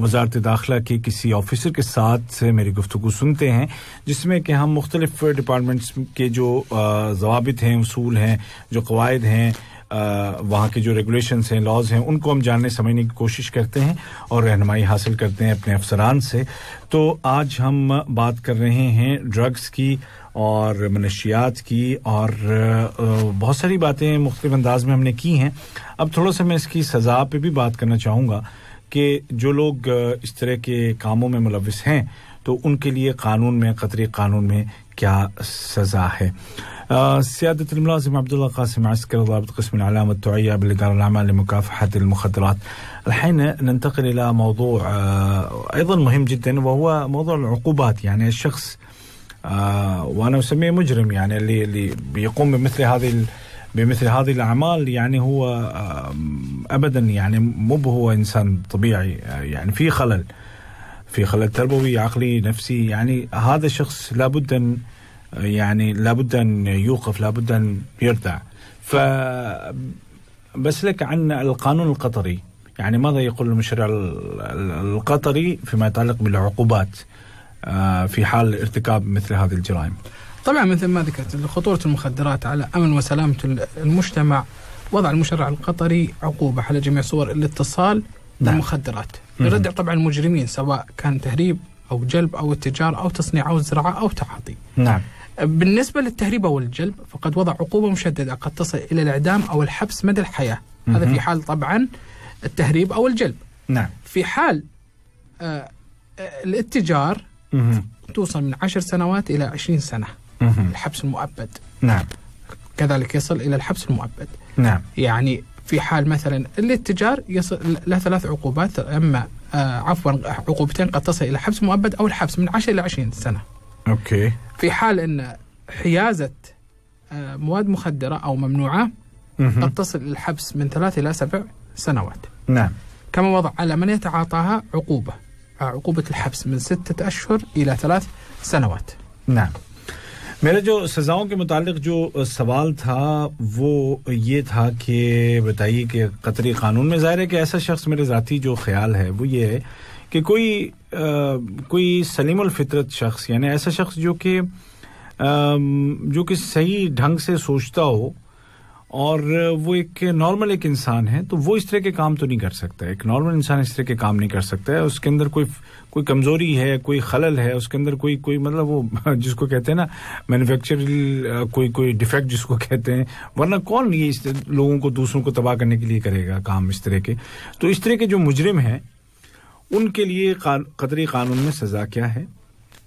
वजारत दाखिला के किसी ऑफिसर के साथ से मेरी गुफ्तु सुनते हैं जिसमें कि हम मुख्तलिफ डिपार्टमेंट्स के जो जवाब हैं असूल हैं जो कवायद हैं वहाँ के जो रेगुलेशन हैं लॉज हैं उनको हम जानने समझने की कोशिश करते हैं और रहनमाई हासिल करते हैं अपने अफसरान से तो आज हम बात कर रहे हैं ड्रग्स की और मनशियात की और बहुत सारी बातें मुख्तलिफ अंदाज में हमने की हैं अब थोड़ा सा मैं इसकी सज़ा पे भी बात करना चाहूँगा कि जो लोग इस तरह के कामों में मुलविस हैं तो उनके लिए कानून में कतरे कानून में क्या सजा آه، سيادة الملازم عبد الله قاسم عسكري ضابط قسم الإعلام والتوعية بالإدارة الأعمال لمكافحة المخدرات. الحين ننتقل إلى موضوع آه، أيضا مهم جدا وهو موضوع العقوبات يعني الشخص آه، وأنا أسميه مجرم يعني اللي اللي بيقوم بمثل هذه بمثل هذه الأعمال يعني هو أبدا يعني مو هو إنسان طبيعي يعني في خلل. في خلل تربوي عقلي نفسي يعني هذا الشخص لابد ان يعني لابد ان يوقف لابد ان يرتع ف بسلك عن القانون القطري يعني ماذا يقول المشرع القطري فيما يتعلق بالعقوبات آه، في حال ارتكاب مثل هذه الجرائم طبعا مثل ما ذكرت خطورة المخدرات على أمن وسلامة المجتمع وضع المشرع القطري عقوبة على جميع صور الاتصال نعم. المخدرات يردع طبعا المجرمين سواء كان تهريب أو جلب أو التجارة أو تصنيع أو زراعه أو تعاطي نعم بالنسبة للتهريب أو الجلب فقد وضع عقوبة مشددة قد تصل إلى الإعدام أو الحبس مدى الحياة مم. هذا في حال طبعا التهريب أو الجلب نعم في حال آه, آه، الاتجار مم. توصل من عشر سنوات إلى عشرين سنة مم. الحبس المؤبد نعم كذلك يصل إلى الحبس المؤبد نعم يعني في حال مثلا الاتجار يصل له ثلاث عقوبات اما آه، عفوا عقوبتين قد تصل الى حبس مؤبد او الحبس من 10 الى 20 سنه. اوكي. في حال ان حيازه آه، مواد مخدره او ممنوعه قد تصل الى الحبس من ثلاث الى سبع سنوات. نعم. كما وضع على من يتعاطاها عقوبه آه، عقوبه الحبس من سته اشهر الى ثلاث سنوات. نعم. मेरे जो सज़ाओं के मतलब जो सवाल था वो ये था कि बताइए कि कतरी कानून में ज़ाहिर है कि ऐसा शख्स मेरे ज़ाती जो ख्याल है वो ये है कि कोई आ, कोई सलीम फितरत शख्स यानी ऐसा शख्स जो कि जो कि सही ढंग से सोचता हो और वो एक नॉर्मल एक इंसान है तो वो इस तरह के काम तो नहीं कर सकता एक नॉर्मल इंसान इस तरह के काम नहीं कर सकता है उसके अंदर कोई कोई कमज़ोरी है कोई खलल है उसके अंदर कोई कोई मतलब वो जिसको कहते हैं ना मैन्युफैक्चर कोई कोई डिफेक्ट जिसको कहते हैं वरना कौन ये इस लोगों को दूसरों को तबाह करने के लिए करेगा काम इस तरह के तो इस तरह के जो मुजरिम हैं उनके लिए कतरी कानून में सज़ा क्या है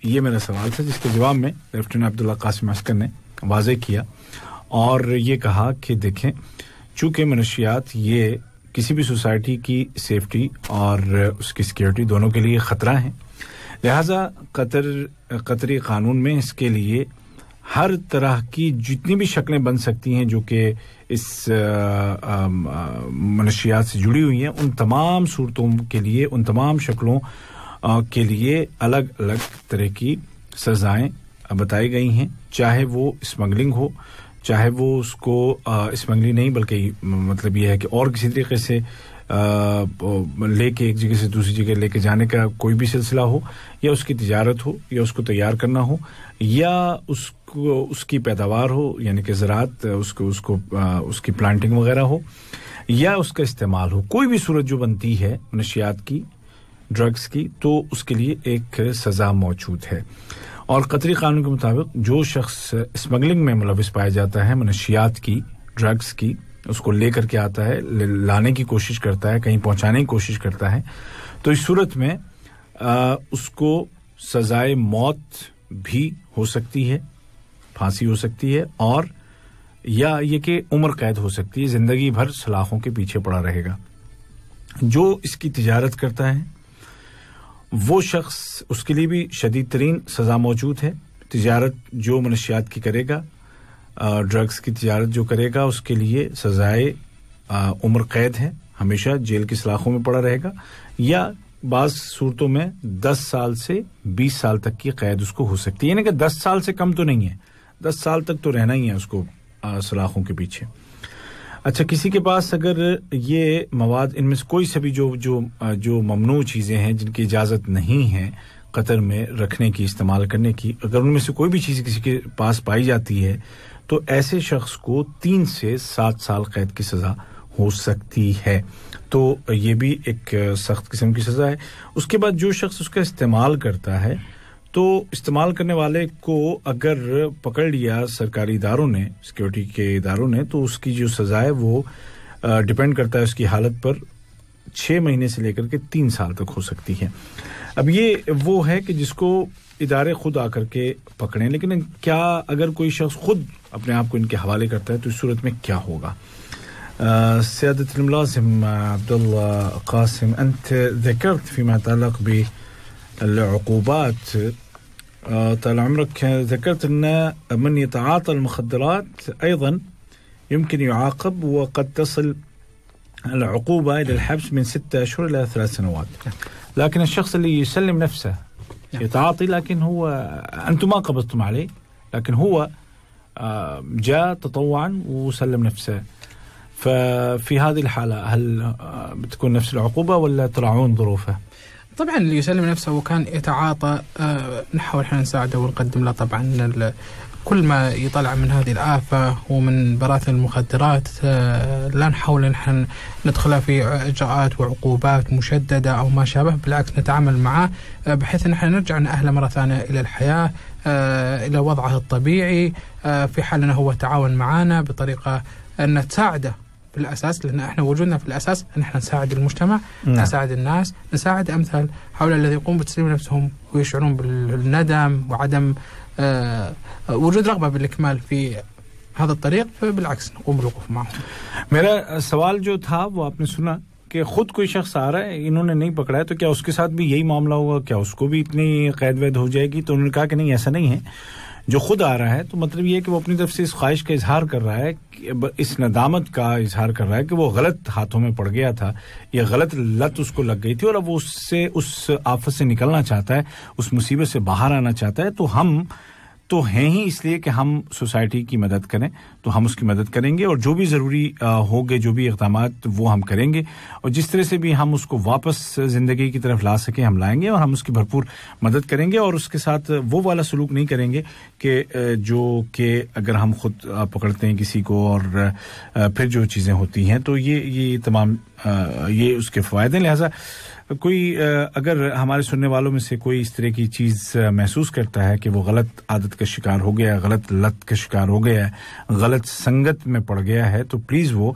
ये मेरा सवाल था जिसके जवाब में लेफ्टिनेंट अब्दुल्ला कासिम अस्कर ने वाजह किया और ये कहा कि देखें चूंकि मनुष्यात ये किसी भी सोसाइटी की सेफ्टी और उसकी सिक्योरिटी दोनों के लिए ख़तरा है लिहाजा कतर कतरी कानून में इसके लिए हर तरह की जितनी भी शक्लें बन सकती हैं जो कि इस मनशियात से जुड़ी हुई हैं उन तमाम सूरतों के लिए उन तमाम शक्लों आ, के लिए अलग अलग तरह की सजाएं बताई गई हैं चाहे वो स्मगलिंग हो चाहे वो उसको स्मगलिंग नहीं बल्कि मतलब ये है कि और किसी तरीके से लेके एक जगह से दूसरी जगह लेके जाने का कोई भी सिलसिला हो या उसकी तजारत हो या उसको तैयार करना हो या उसको उसकी पैदावार हो यानी कि ज़रात उसको उसको आ, उसकी प्लांटिंग वगैरह हो या उसका इस्तेमाल हो कोई भी सूरत जो बनती है नशियात की ड्रग्स की तो उसके लिए एक सज़ा मौजूद है और कतरी कानून के मुताबिक जो शख्स स्मगलिंग में मुलविस पाया जाता है मनशियात की ड्रग्स की उसको लेकर के आता है लाने की कोशिश करता है कहीं पहुंचाने की कोशिश करता है तो इस सूरत में आ, उसको सजाए मौत भी हो सकती है फांसी हो सकती है और या ये कि उम्र कैद हो सकती है ज़िंदगी भर सलाखों के पीछे पड़ा रहेगा जो इसकी तजारत करता है वो शख्स उसके लिए भी शदीद तरीन सज़ा मौजूद है तजारत जो मनशियात की करेगा ड्रग्स की तजारत जो करेगा उसके लिए सज़ाए उम्र कैद है हमेशा जेल की सलाखों में पड़ा रहेगा या बाज सूरतों में दस साल से बीस साल तक की कैद उसको हो सकती है यानी कि दस साल से कम तो नहीं है दस साल तक तो रहना ही है उसको सलाखों के पीछे अच्छा किसी के पास अगर ये मवाद इनमें से कोई सभी जो जो जो ममनू चीज़ें हैं जिनकी इजाज़त नहीं है कतर में रखने की इस्तेमाल करने की अगर उनमें से कोई भी चीज़ किसी के पास पाई जाती है तो ऐसे शख्स को तीन से सात साल कैद की सज़ा हो सकती है तो ये भी एक सख्त किस्म की सज़ा है उसके बाद जो शख्स उसका इस्तेमाल करता है तो इस्तेमाल करने वाले को अगर पकड़ लिया सरकारी इदारों ने सिक्योरिटी के इदारों ने तो उसकी जो सज़ा है वो डिपेंड करता है उसकी हालत पर छः महीने से लेकर के तीन साल तक हो सकती है अब ये वो है कि जिसको इदारे खुद आकर के पकड़ें लेकिन क्या अगर कोई शख्स खुद अपने आप को इनके हवाले करता है तो इस सूरत में क्या होगा سيادة الملازم عبد الله قاسم أنت ذكرت فيما يتعلق بالعقوبات آه طال عمرك ذكرت ان من يتعاطى المخدرات ايضا يمكن يعاقب وقد تصل العقوبة إلى الحبس من ستة أشهر إلى ثلاث سنوات لكن الشخص اللي يسلم نفسه نعم. يتعاطي لكن هو أنتم ما قبضتم عليه لكن هو آه، جاء تطوعا وسلم نفسه ففي هذه الحالة هل آه، بتكون نفس العقوبة ولا تراعون ظروفه؟ طبعا اللي يسلم نفسه وكان يتعاطى آه، نحاول احنا نساعده ونقدم له طبعا كل ما يطلع من هذه الآفة ومن براثن المخدرات آه، لا نحاول نحن ندخله في إجراءات وعقوبات مشددة أو ما شابه بالعكس نتعامل معه آه، بحيث أن احنا نرجع نأهله مرة ثانية إلى الحياة إلى وضعه الطبيعي في حال أنه هو تعاون معنا بطريقة أن تساعده في الاساس لان احنا وجودنا في الاساس ان احنا نساعد المجتمع نعم. نساعد الناس نساعد امثال هؤلاء الذين يقومون بتسليم نفسهم ويشعرون بالندم وعدم آه وجود رغبه بالاكمال في هذا الطريق فبالعكس نقوم بالوقوف معهم نے سنا کہ خود کوئی شخص آ رہا ہے انہوں نے نہیں پکڑا ہے تو کیا اس کے ساتھ بھی یہی معاملہ ہوگا کیا اس کو بھی اتنی قید इतनी ہو جائے گی تو انہوں نے کہا کہ نہیں ایسا نہیں ہے जो खुद आ रहा है तो मतलब ये कि वो अपनी तरफ से इस ख्वाहिश का इजहार कर रहा है इस नदामत का इजहार कर रहा है कि वो गलत हाथों में पड़ गया था या गलत लत उसको लग गई थी और अब वो उससे उस आफत से निकलना चाहता है उस मुसीबत से बाहर आना चाहता है तो हम तो हैं ही इसलिए कि हम सोसाइटी की मदद करें तो हम उसकी मदद करेंगे और जो भी ज़रूरी होंगे जो भी इकदाम वो हम करेंगे और जिस तरह से भी हम उसको वापस ज़िंदगी की तरफ ला सकें हम लाएंगे और हम उसकी भरपूर मदद करेंगे और उसके साथ वो वाला सलूक नहीं करेंगे कि जो कि अगर हम खुद पकड़ते हैं किसी को और फिर जो चीज़ें होती हैं तो ये ये तमाम ये उसके फ़ायदे लिहाजा कोई अगर हमारे सुनने वालों में से कोई इस तरह की चीज महसूस करता है कि वो गलत आदत का शिकार हो गया गलत लत का शिकार हो गया गलत संगत में पड़ गया है तो प्लीज वो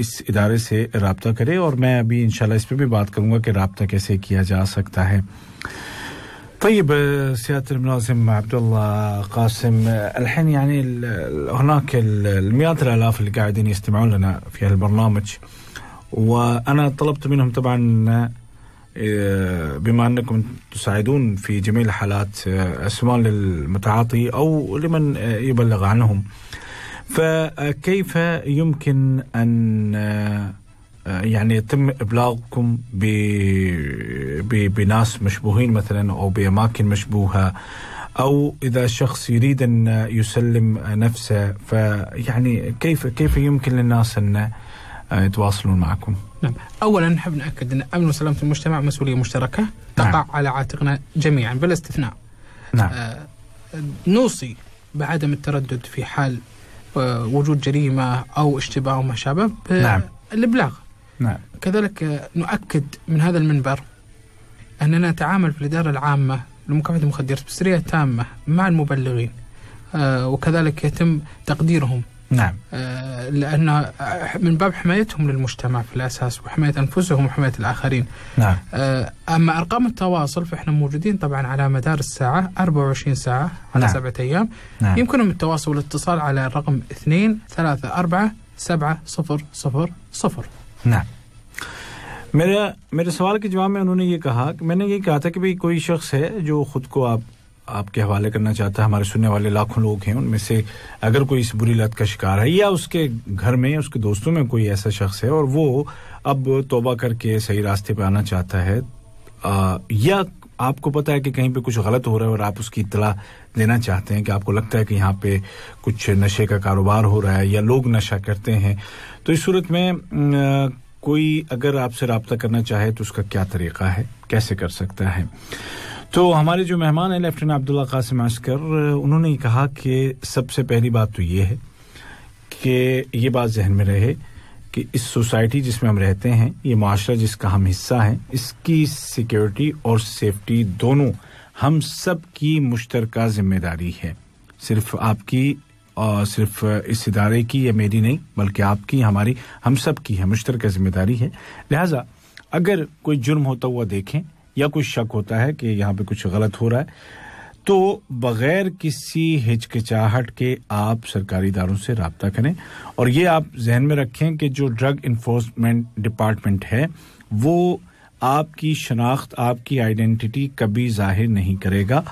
इस इदारे से रबता करे और मैं अभी इनशाला इस पर भी बात करूंगा कि रबता कैसे किया जा सकता है طيب سياده الملازم عبد الله قاسم الحين يعني هناك المئات الالاف اللي قاعدين يستمعون لنا في هالبرنامج وانا طلبت منهم طبعا إيه، بما انكم تساعدون في جميع الحالات اسماء إيه، للمتعاطي او لمن إيه، يبلغ عنهم فكيف يمكن ان يعني يتم ابلاغكم ب... ب... بناس مشبوهين مثلا او باماكن مشبوهه او اذا شخص يريد ان يسلم نفسه فيعني كيف كيف يمكن للناس ان يتواصلون معكم نعم اولا نحب ناكد ان امن وسلامه المجتمع مسؤوليه مشتركه تقع نعم. على عاتقنا جميعا بلا استثناء نعم. آه نوصي بعدم التردد في حال آه وجود جريمه او اشتباه وما شابه آه، نعم. الابلاغ نعم. كذلك آه نؤكد من هذا المنبر اننا نتعامل في الاداره العامه لمكافحه المخدرات بسريه تامه مع المبلغين آه، وكذلك يتم تقديرهم نعم آه، لأن من باب حمايتهم للمجتمع في الأساس وحماية أنفسهم وحماية الآخرين نعم آه، أما أرقام التواصل فإحنا موجودين طبعا على مدار الساعة 24 ساعة على نعم. سبعة أيام نعم. يمكنهم التواصل والاتصال على الرقم 2 3 4 7 0 0 0 نعم سوال کے جواب میں انہوں نے یہ کہا کہ میں نے یہ کہا تھا کہ بھئی کوئی شخص ہے جو خود کو آپ आपके हवाले करना चाहता है हमारे सुनने वाले लाखों लोग हैं उनमें से अगर कोई इस बुरी लत का शिकार है या उसके घर में उसके दोस्तों में कोई ऐसा शख्स है और वो अब तोबा करके सही रास्ते पर आना चाहता है आ, या आपको पता है कि कहीं पे कुछ गलत हो रहा है और आप उसकी इतला देना चाहते हैं कि आपको लगता है कि यहाँ पे कुछ नशे का कारोबार हो रहा है या लोग नशा करते हैं तो इस सूरत में कोई अगर आपसे रबता करना चाहे तो उसका क्या तरीका है कैसे कर सकता है तो हमारे जो मेहमान हैं लेफ्टिनेंट अब्दुल्ला कासिम अस्कर उन्होंने कहा कि सबसे पहली बात तो ये है कि ये बात जहन में रहे कि इस सोसाइटी जिसमें हम रहते हैं ये माशरा जिसका हम हिस्सा हैं इसकी सिक्योरिटी और सेफ्टी दोनों हम सब की मुश्तर जिम्मेदारी है सिर्फ आपकी और सिर्फ इस इदारे की या मेरी नहीं बल्कि आपकी हमारी हम सब की है मुश्तर जिम्मेदारी है लिहाजा अगर कोई जुर्म होता हुआ देखें या कुछ शक होता है कि यहाँ पे कुछ गलत हो रहा है तो बगैर किसी हिचकिचाहट के आप सरकारी इदारों से रबता करें और ये आप जहन में रखें कि जो ड्रग इन्फोर्समेंट डिपार्टमेंट है वो आपकी शनाख्त आपकी आइडेंटिटी कभी जाहिर नहीं करेगा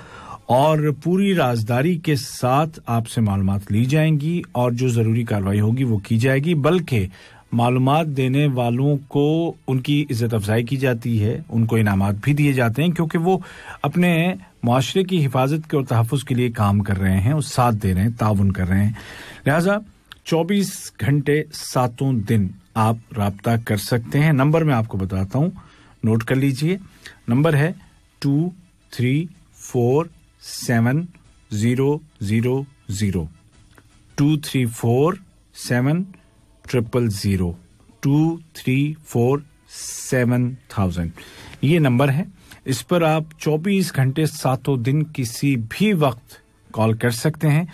और पूरी राजदारी के साथ आपसे मालूम ली जाएंगी और जो ज़रूरी कार्रवाई होगी वो की जाएगी बल्कि मालूम देने वालों को उनकी इज्जत अफजाई की जाती है उनको इनाम भी दिए जाते हैं क्योंकि वो अपने माशरे की हिफाजत के और तहफ़ के लिए काम कर रहे हैं और साथ दे रहे हैं ताउन कर रहे हैं लिहाजा चौबीस घंटे सातों दिन आप रबता कर सकते हैं नंबर मैं आपको बताता हूँ नोट कर लीजिए नंबर है two three four seven zero zero zero two three four seven triple zero two three four seven thousand ये नंबर है इस पर आप 24 घंटे सातों दिन किसी भी वक्त कॉल कर सकते हैं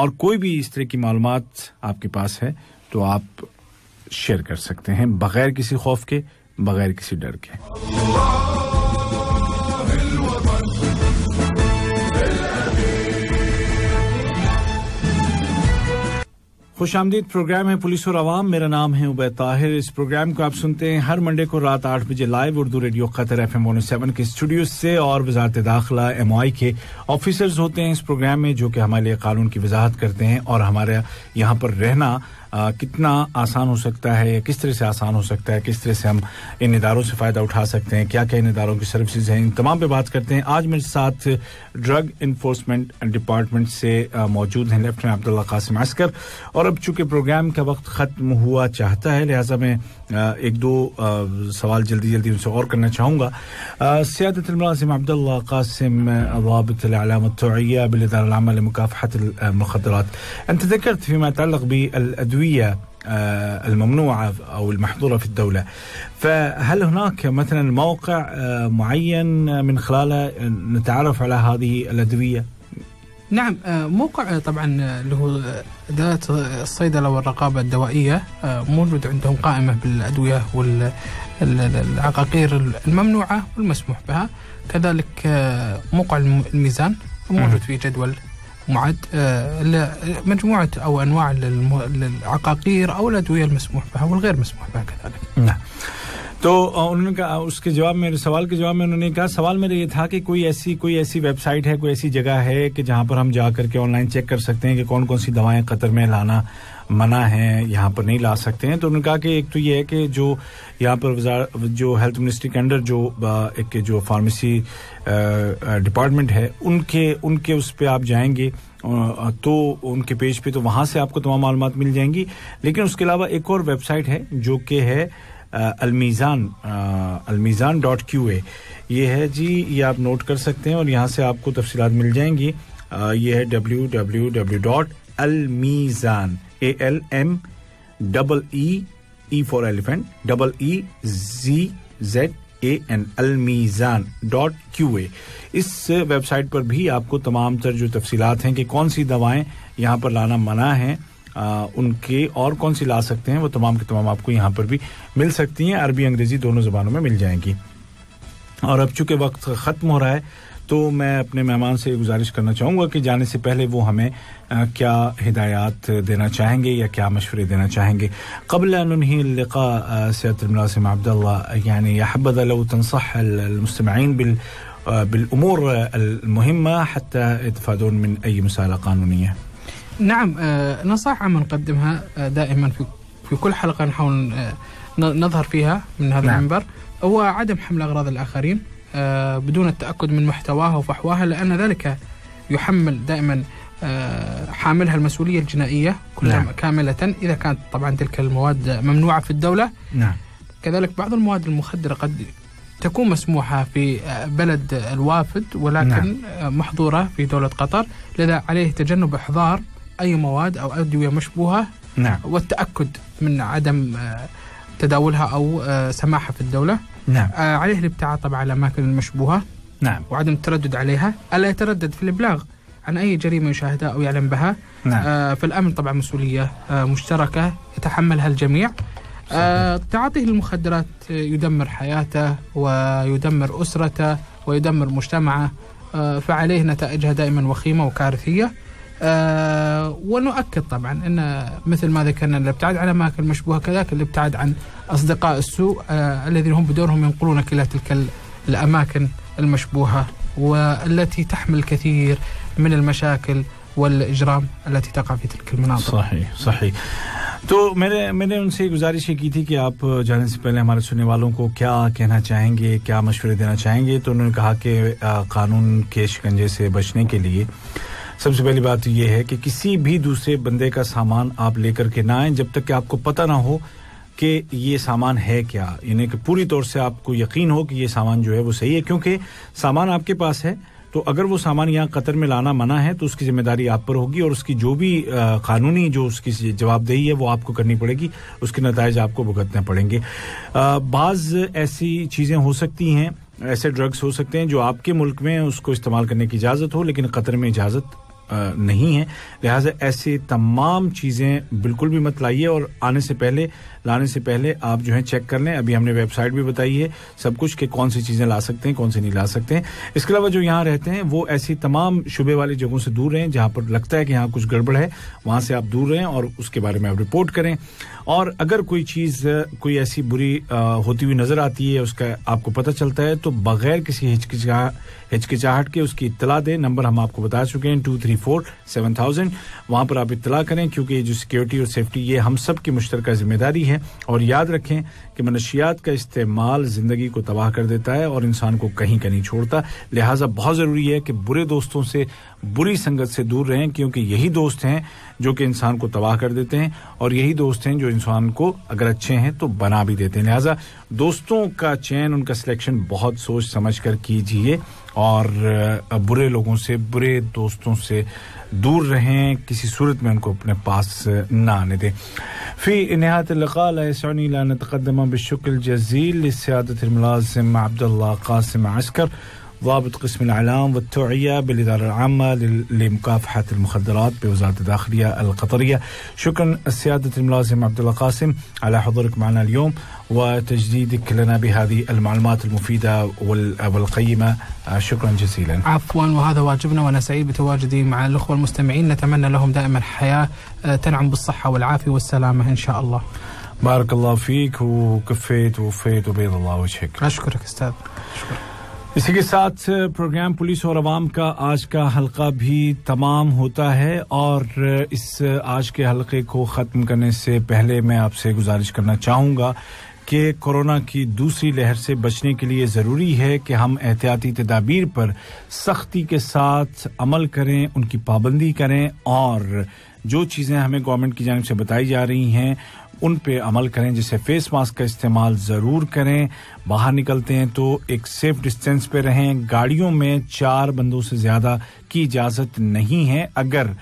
और कोई भी इस तरह की मालूम आपके पास है तो आप शेयर कर सकते हैं बगैर किसी खौफ के बगैर किसी डर के खुश आमदीद प्रोग्राम है पुलिस और आवाम मेरा नाम है उबै ताहिर इस प्रोग्राम को आप सुनते हैं हर मंडे को रात आठ बजे live Urdu radio Qatar F M seven के स्टूडियो से और वजारत दाखिला एम आई के ऑफिसर्स होते हैं इस प्रोग्राम में जो कि हमारे लिए कानून की वजाहत करते हैं और हमारे यहाँ पर रहना आ, कितना आसान हो सकता है या किस तरह से आसान हो सकता है किस तरह से हम इन इदारों से फ़ायदा उठा सकते हैं क्या क्या इन इदारों की सर्विसेज हैं इन तमाम पे बात करते हैं आज मेरे साथ ड्रग इन्फोर्समेंट डिपार्टमेंट से मौजूद हैं लेफ्टिनेंट अब्दुल्ला कासिम असकर और अब चूंकि प्रोग्राम का वक्त ख़त्म हुआ चाहता है लिहाजा मैं एक दो सवाल जल्दी जल्दी उनसे और करना चाहूँगा सियादत मुलाजिम अब्दुल्ला कासिम ضابط الأعلام التوعية ذكرت فيما يتعلق بالأدوية الادويه آه، الممنوعه او المحظوره في الدوله فهل هناك مثلا موقع آه، معين من خلاله نتعرف على هذه الادويه نعم آه، موقع طبعا اللي هو إدارة الصيدلة والرقابة الدوائية موجود عندهم قائمة بالأدوية والعقاقير الممنوعة والمسموح بها كذلك موقع الميزان موجود فيه جدول معد مجموعة أو أنواع العقاقير أو الأدوية المسموح بها والغير مسموح بها كذلك نعم तो उन्होंने कहा उसके जवाब में सवाल के जवाब में उन्होंने कहा सवाल मेरा ये था कि कोई ऐसी कोई ऐसी वेबसाइट है कोई ऐसी जगह है कि जहां पर हम जा करके ऑनलाइन चेक कर सकते हैं कि कौन कौन सी दवाएं कतर में लाना मना है यहाँ पर नहीं ला सकते हैं तो उन्होंने कहा कि एक तो ये है कि जो यहाँ पर जो हेल्थ मिनिस्ट्री के अंडर जो एक जो फार्मेसी डिपार्टमेंट है उनके उनके उस पर आप जाएंगे तो उनके पेज पे तो वहाँ से आपको तमाम मालूम मिल जाएंगी लेकिन उसके अलावा एक और वेबसाइट है जो कि है अलमीज़ान अलमीज़ान डॉट क्यू ए ये है जी ये आप नोट कर सकते हैं और यहाँ से आपको तफसीत मिल जाएंगी ये है W W W dot Almeezan A L M double E E for elephant double E G Z A N Almeezan dot Q A इस वेबसाइट पर भी आपको तमाम तर जो तफसीलात हैं कि कौन सी दवाएं यहाँ पर लाना मना है आ, उनके और कौन सी ला सकते हैं वो तमाम के तमाम आपको यहाँ पर भी मिल सकती हैं अरबी अंग्रेज़ी दोनों ज़बानों में मिल जाएंगी और अब चूंकि वक्त ख़त्म हो रहा है तो मैं अपने मेहमान से गुजारिश करना चाहूँगा कि जाने से पहले वो हमें क्या हिदायत देना चाहेंगे या क्या मशवरे देना चाहेंगे कबल लिका सैत मुलासम अब्दुल्ला यानी لو تنصح المستمعين بال بالامور المهمه حتى يتفادون من اي مساله قانونيه. نعم نصائح عم نقدمها دائما في في كل حلقه نحاول نظهر فيها من هذا نعم. المنبر هو عدم حمل اغراض الاخرين آه، بدون التأكد من محتواها وفحواها لأن ذلك يحمل دائما آه، حاملها المسؤولية الجنائية كلها نعم. كاملة إذا كانت طبعا تلك المواد ممنوعة في الدولة نعم. كذلك بعض المواد المخدرة قد تكون مسموحة في آه، بلد الوافد ولكن نعم. محظورة في دولة قطر لذا عليه تجنب إحضار أي مواد أو أدوية مشبوهة نعم. والتأكد من عدم تداولها أو سماحها في الدولة نعم آه عليه الابتعاث على الأماكن المشبوهة نعم وعدم التردد عليها ألا يتردد في الإبلاغ عن أي جريمة يشاهدها أو يعلم بها نعم. آه فالأمن طبعا مسؤولية آه مشتركة يتحملها الجميع آه تعاطيه المخدرات يدمر حياته ويدمر أسرته ويدمر مجتمعه آه فعليه نتائجها دائما وخيمة وكارثية آه، ونؤكد طبعا ان مثل ما ذكرنا الابتعاد عن اماكن مشبوهه كذلك الابتعاد عن اصدقاء السوء أه الذين هم بدورهم ينقلون الى تلك الاماكن المشبوهه والتي تحمل الكثير من المشاكل والاجرام التي تقع في تلك المناطق صحيح صحيح تو میں میں نے نے तो मैंने मैंने کی تھی کہ آپ جانے سے پہلے ہمارے سننے والوں کو کیا کہنا چاہیں گے کیا مشورے دینا چاہیں گے تو انہوں نے کہا کہ قانون کے شکنجے سے بچنے کے لیے सबसे पहली बात तो यह है कि किसी भी दूसरे बंदे का सामान आप लेकर के ना आए जब तक कि आपको पता ना हो कि ये सामान है क्या यानी कि पूरी तौर से आपको यकीन हो कि ये सामान जो है वो सही है क्योंकि सामान आपके पास है तो अगर वो सामान यहाँ कतर में लाना मना है तो उसकी जिम्मेदारी आप पर होगी और उसकी जो भी कानूनी जो उसकी जवाबदेही है वो आपको करनी पड़ेगी उसके नतज आपको भुगतने पड़ेंगे बाज़ ऐसी चीज़ें हो सकती हैं ऐसे ड्रग्स हो सकते हैं जो आपके मुल्क में उसको इस्तेमाल करने की इजाज़त हो लेकिन कतर में इजाज़त नहीं है लिहाजा ऐसे तमाम चीज़ें बिल्कुल भी मत लाइए और आने से पहले लाने से पहले आप जो है चेक कर लें अभी हमने वेबसाइट भी बताई है सब कुछ कि कौन सी चीज़ें ला सकते हैं कौन सी नहीं ला सकते हैं इसके अलावा जो यहाँ रहते हैं वो ऐसी तमाम शुबे वाली जगहों से दूर रहें जहां पर लगता है कि यहाँ कुछ गड़बड़ है वहां से आप दूर रहें और उसके बारे में आप रिपोर्ट करें और अगर कोई चीज़ कोई ऐसी बुरी होती हुई नज़र आती है उसका आपको पता चलता है तो बगैर किसी हिचकिचाह हिचकिचाहट के उसकी इतला दें नंबर हम आपको बता चुके हैं two three four seven thousand वहां पर आप इतला करें क्योंकि जो सिक्योरिटी और सेफ्टी ये हम सब की मुश्तर जिम्मेदारी है और याद रखें कि मनशियात का इस्तेमाल ज़िंदगी को तबाह कर देता है और इंसान को कहीं का नहीं छोड़ता लिहाजा बहुत ज़रूरी है कि बुरे दोस्तों से बुरी संगत से दूर रहें क्योंकि यही दोस्त हैं जो कि इंसान को तबाह कर देते हैं और यही दोस्त हैं जो इंसान को अगर अच्छे हैं तो बना भी देते हैं लिहाजा दोस्तों का चयन उनका सिलेक्शन बहुत सोच समझ कर कीजिए और बुरे लोगों से बुरे दोस्तों से दूर रहें किसी सूरत में उनको अपने पास ना आने दें फ़ी नहात लक़ानी लानतकदमा बशक्ल जजील सियादत मुलाजिम अब्दुल्ला कासिम अस्कर ضابط قسم الإعلام والتوعية بالإدارة العامة لمكافحة المخدرات بوزارة الداخلية القطرية شكرا السياده الملازم عبد الله قاسم على حضورك معنا اليوم وتجديدك لنا بهذه المعلومات المفيدة والقيمة آه، شكرا جزيلا عفوا وهذا واجبنا وأنا سعيد بتواجدي مع الأخوة المستمعين نتمنى لهم دائما حياة آه، تنعم بالصحة والعافية والسلامة إن شاء الله بارك الله فيك وكفيت ووفيت وبيض الله وجهك أشكرك أستاذ أشكرك इसी के साथ प्रोग्राम पुलिस और आवाम का आज का हलका भी तमाम होता है और इस आज के हलके को ख़त्म करने से पहले मैं आपसे गुजारिश करना चाहूँगा कि कोरोना की दूसरी लहर से बचने के लिए ज़रूरी है कि हम एहतियाती तदाबीर पर सख्ती के साथ अमल करें उनकी पाबंदी करें और जो चीज़ें हमें गवर्नमेंट की जानब से बताई जा रही हैं उन पे अमल करें जैसे फेस मास्क का इस्तेमाल ज़रूर करें बाहर निकलते हैं तो एक सेफ डिस्टेंस पे रहें गाड़ियों में चार बंदों से ज़्यादा की इजाज़त नहीं है अगर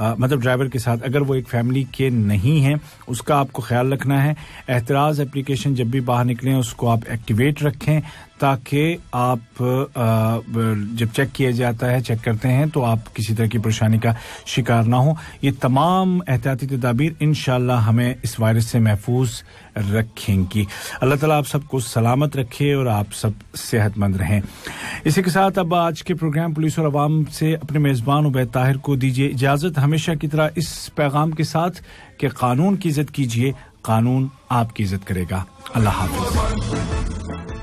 मतलब ड्राइवर के साथ अगर वो एक फैमिली के नहीं हैं उसका आपको ख्याल रखना है एतराज़ एप्लीकेशन जब भी बाहर निकलें उसको आप एक्टिवेट रखें ताकि आप जब चेक किया जाता है चेक करते हैं तो आप किसी तरह की परेशानी का शिकार ना हो ये तमाम एहतियाती तदाबीर इन हमें इस वायरस से महफूज रखेंगी अल्लाह ताला आप सबको सलामत रखे और आप सब सेहतमंद रहें इसी के साथ अब आज के प्रोग्राम पुलिस और आवाम से अपने मेज़बान उबैद ताहिर को दीजिए इजाज़त हमेशा की तरह इस पैगाम के साथ कि कानून की इज्जत कीजिए कानून आपकी इज्जत करेगा अल्लाह हाफिज़